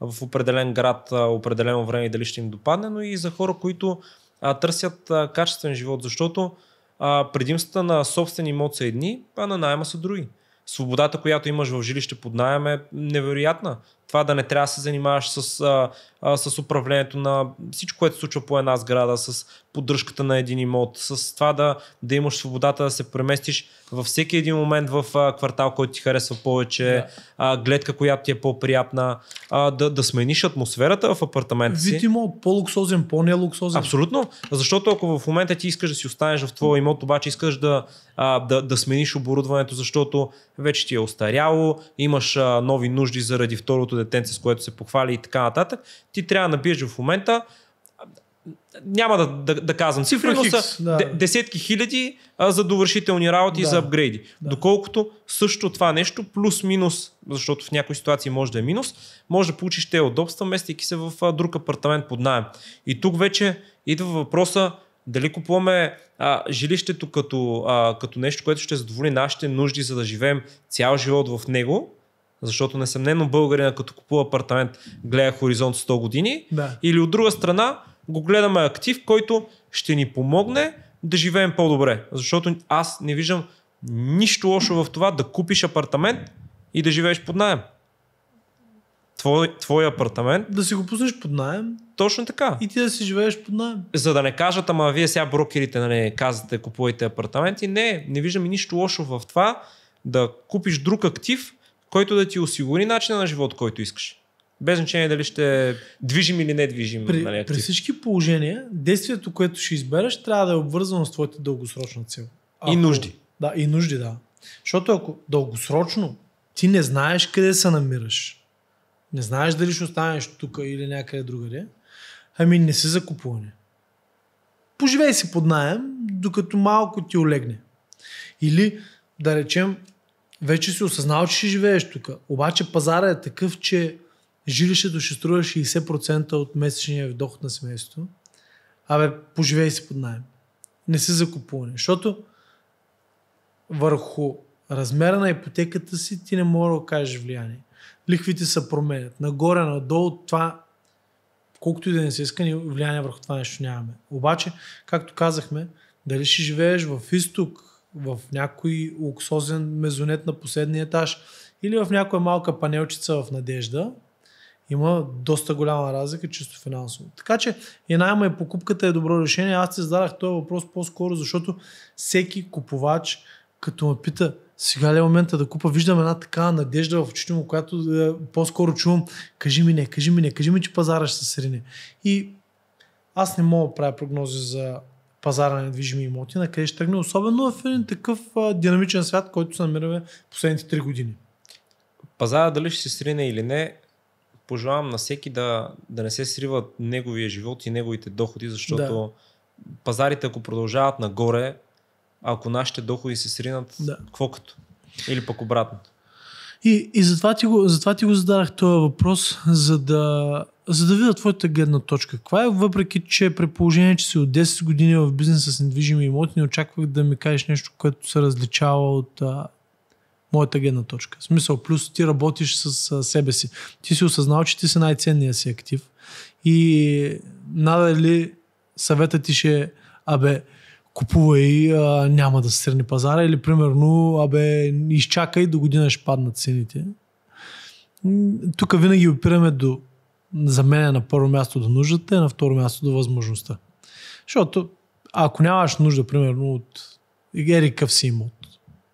в определен град определено време и дали ще им допадне, но и за хора, които а, търсят а, качествен живот, защото а, предимствата на собствени имот са едни, а на найма са други. Свободата, която имаш в жилище под найем е невероятна. Това да не трябва да се занимаваш с, а, а, с управлението на всичко, което се случва по една сграда, с поддръжката на един имот, с това да, да имаш свободата да се преместиш във всеки един момент в а, квартал, който ти харесва повече, да. а, гледка, която ти е по-приятна, а, да, да смениш атмосферата в апартамента си. Вид имот, по-луксозен, по-нелуксозен. Абсолютно, защото ако в момента ти искаш да си останеш в твоя имот, обаче искаш да, а, да, да смениш оборудването, защото вече ти е остаряло, имаш а, нови нужди заради второто детенце, с което се похвали и така нататък, ти трябва да набиеш в момента няма да, да, да казвам цифри, но са да. десетки хиляди а, за довършителни работи да. и за апгрейди. Да. Доколкото също това нещо, плюс-минус, защото в някои ситуации може да е минус, може да получиш те удобства, местейки се в а, друг апартамент под найем. И тук вече идва въпроса дали купуваме а, жилището като, а, като нещо, което ще задоволи нашите нужди, за да живеем цял живот в него, защото несъмнено българина като купува апартамент гледа хоризонт 100 години. Да. Или от друга страна го гледаме актив, който ще ни помогне да живеем по-добре. Защото аз не виждам нищо лошо в това да купиш апартамент и да живееш под найем. Твой, твой апартамент. Да си го пуснеш под найем. Точно така. И ти да си живееш под найем. За да не кажат, ама вие сега брокерите нали, казвате, купувайте апартаменти. Не, не виждам и нищо лошо в това да купиш друг актив, който да ти осигури начина на живот, който искаш без значение дали ще движим или не движим. При, нали, при всички положения, действието, което ще избереш, трябва да е обвързано с твоята дългосрочна цел. Ако, и нужди. Да, и нужди, да. Защото ако дългосрочно ти не знаеш къде се намираш, не знаеш дали ще останеш тук или някъде другаде, ами не си закупуване. Поживей си под найем, докато малко ти олегне. Или, да речем, вече си осъзнал, че ще живееш тук. Обаче пазара е такъв, че жилището ще струва 60% от месечния доход на семейството. Абе, поживей си под найем. Не се закупуване. Защото върху размера на ипотеката си ти не може да окажеш влияние. Лихвите се променят. Нагоре, надолу, това колкото и да не се иска, ни влияние върху това нещо нямаме. Обаче, както казахме, дали ще живееш в изток, в някой луксозен мезонет на последния етаж или в някоя малка панелчица в надежда, има доста голяма разлика чисто финансово. Така че и найма и покупката е добро решение. Аз ти зададах този въпрос по-скоро, защото всеки купувач, като ме пита, сега ли е момента да купа, виждам една така надежда в очите му, която е, по-скоро чувам, кажи ми не, кажи ми не, кажи ми, че пазара ще се срине. И аз не мога да правя прогнози за пазара на недвижими имоти, на къде ще тръгне, особено в един такъв а, динамичен свят, който се намираме последните 3 години. Пазара дали ще се срине или не, пожелавам на всеки да, да не се сриват неговия живот и неговите доходи, защото да. пазарите, ако продължават нагоре, ако нашите доходи се сринат, да. какво като? Или пък обратното. И, и затова, ти го, затова ти го зададах този въпрос, за да, за да видя твоята гледна точка. Каква е, въпреки че при положение, че си от 10 години в бизнеса с недвижими имоти, не очаквах да ми кажеш нещо, което се различава от а, моята гледна точка. В смисъл, плюс ти работиш с себе си. Ти си осъзнал, че ти си най-ценният си актив и надали съвета ти ще е, абе, купувай, а, няма да се срени пазара или примерно, абе, изчакай, до година ще паднат цените. Тук винаги опираме до, за мен е на първо място до нуждата, и е на второ място до възможността. Защото ако нямаш нужда, примерно, от ерикъв си имот,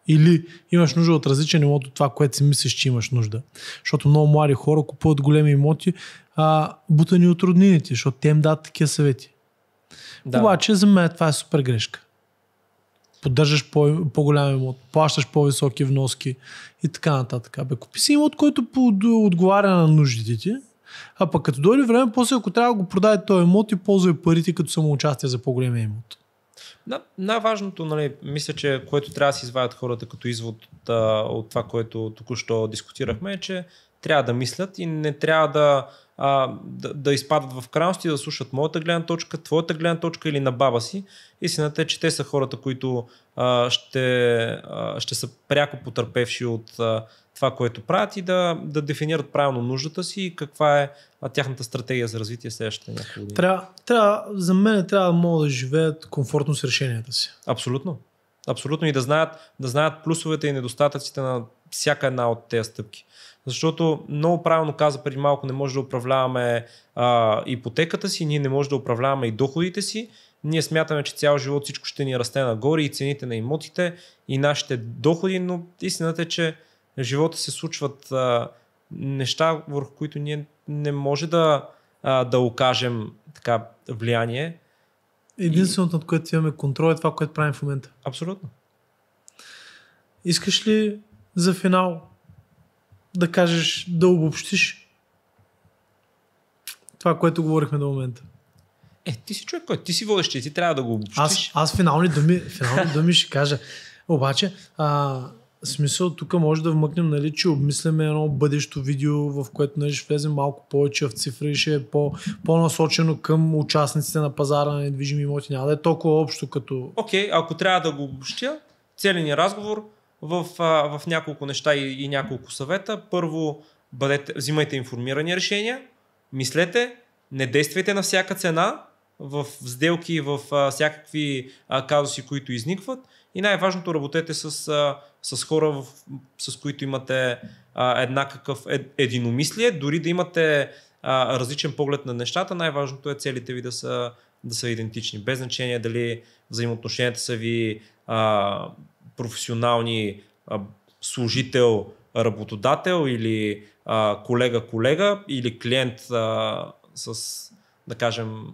или имаш нужда от различен имот от това, което си мислиш, че имаш нужда. Защото много млади хора купуват големи имоти, а, бутани от роднините, защото те им дадат такива съвети. Да. Обаче за мен това е супер грешка. Поддържаш по- по-голям имот, плащаш по-високи вноски и така нататък. Бе, купи си имот, който отговаря на нуждите ти, а пък като дойде време, после ако трябва да го продаде този имот и ползвай парите като самоучастие за по-големия имот най-важното, нали, мисля, че което трябва да си извадят хората като извод а, от това, което току-що дискутирахме, е, че трябва да мислят и не трябва да, а, да, да изпадат в крайности, да слушат моята гледна точка, твоята гледна точка или на баба си. Истината е, че те са хората, които а, ще, а, ще са пряко потърпевши от а, това, което правят и да, да дефинират правилно нуждата си и каква е тяхната стратегия за развитие следващите няколко години. Трябва, трябва, за мен трябва да могат да живеят комфортно с решенията си. Абсолютно. Абсолютно и да знаят, да знаят плюсовете и недостатъците на всяка една от тези стъпки. Защото много правилно каза преди малко, не може да управляваме а, ипотеката си, ние не може да управляваме и доходите си. Ние смятаме, че цял живот всичко ще ни расте нагоре и цените на имотите и нашите доходи, но истината е, че на живота се случват а, неща, върху които ние не може да, а, да окажем така влияние. Единственото, и... над което имаме контрол е това, което правим в момента. Абсолютно. Искаш ли за финал да кажеш, да обобщиш това, което говорихме до момента? Е, ти си човек, който ти си водещ ти трябва да го обобщиш. Аз, аз финални думи, финални думи ще кажа. Обаче, а, смисъл, тук може да вмъкнем, нали, че обмисляме едно бъдещо видео, в което нали, ще влезем малко повече в цифри, ще е по, по-насочено към участниците на пазара на недвижими имоти. Няма да е толкова общо като... Окей, okay, ако трябва да го обобщя, целият ни разговор в, в, в няколко неща и, и няколко съвета. Първо, бъдете, взимайте информирани решения, мислете, не действайте на всяка цена в сделки и в а, всякакви а, казуси, които изникват и най-важното, работете с, с хора, в, с които имате а, еднакъв е, единомислие, дори да имате а, различен поглед на нещата, най-важното е целите ви да са, да са идентични. Без значение дали взаимоотношенията са ви а, професионални, а, служител, работодател или колега-колега или клиент а, с, да кажем,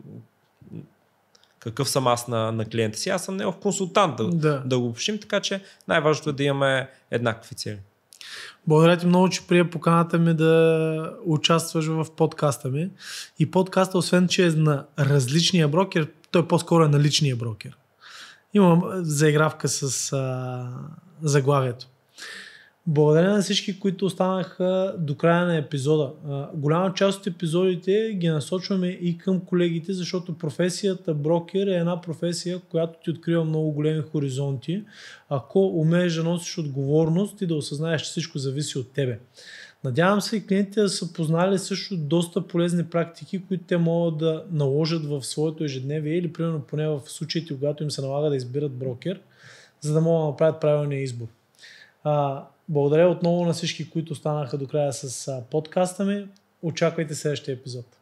какъв съм аз на, на клиента си. Аз съм негов консултант да, да. да го общим, така че най-важното е да имаме еднакви цели. Благодаря ти много, че прия поканата ми да участваш в подкаста ми. И подкаста, освен че е на различния брокер, той по-скоро е на личния брокер. Имам заигравка с а, заглавието. Благодаря на всички, които останаха до края на епизода. Голяма част от епизодите ги насочваме и към колегите, защото професията брокер е една професия, която ти открива много големи хоризонти, ако умееш да носиш отговорност и да осъзнаеш, че всичко зависи от тебе. Надявам се и клиентите да са познали също доста полезни практики, които те могат да наложат в своето ежедневие или примерно поне в случаите, когато им се налага да избират брокер, за да могат да направят правилния избор. Благодаря отново на всички, които останаха до края с подкаста ми. Очаквайте следващия епизод.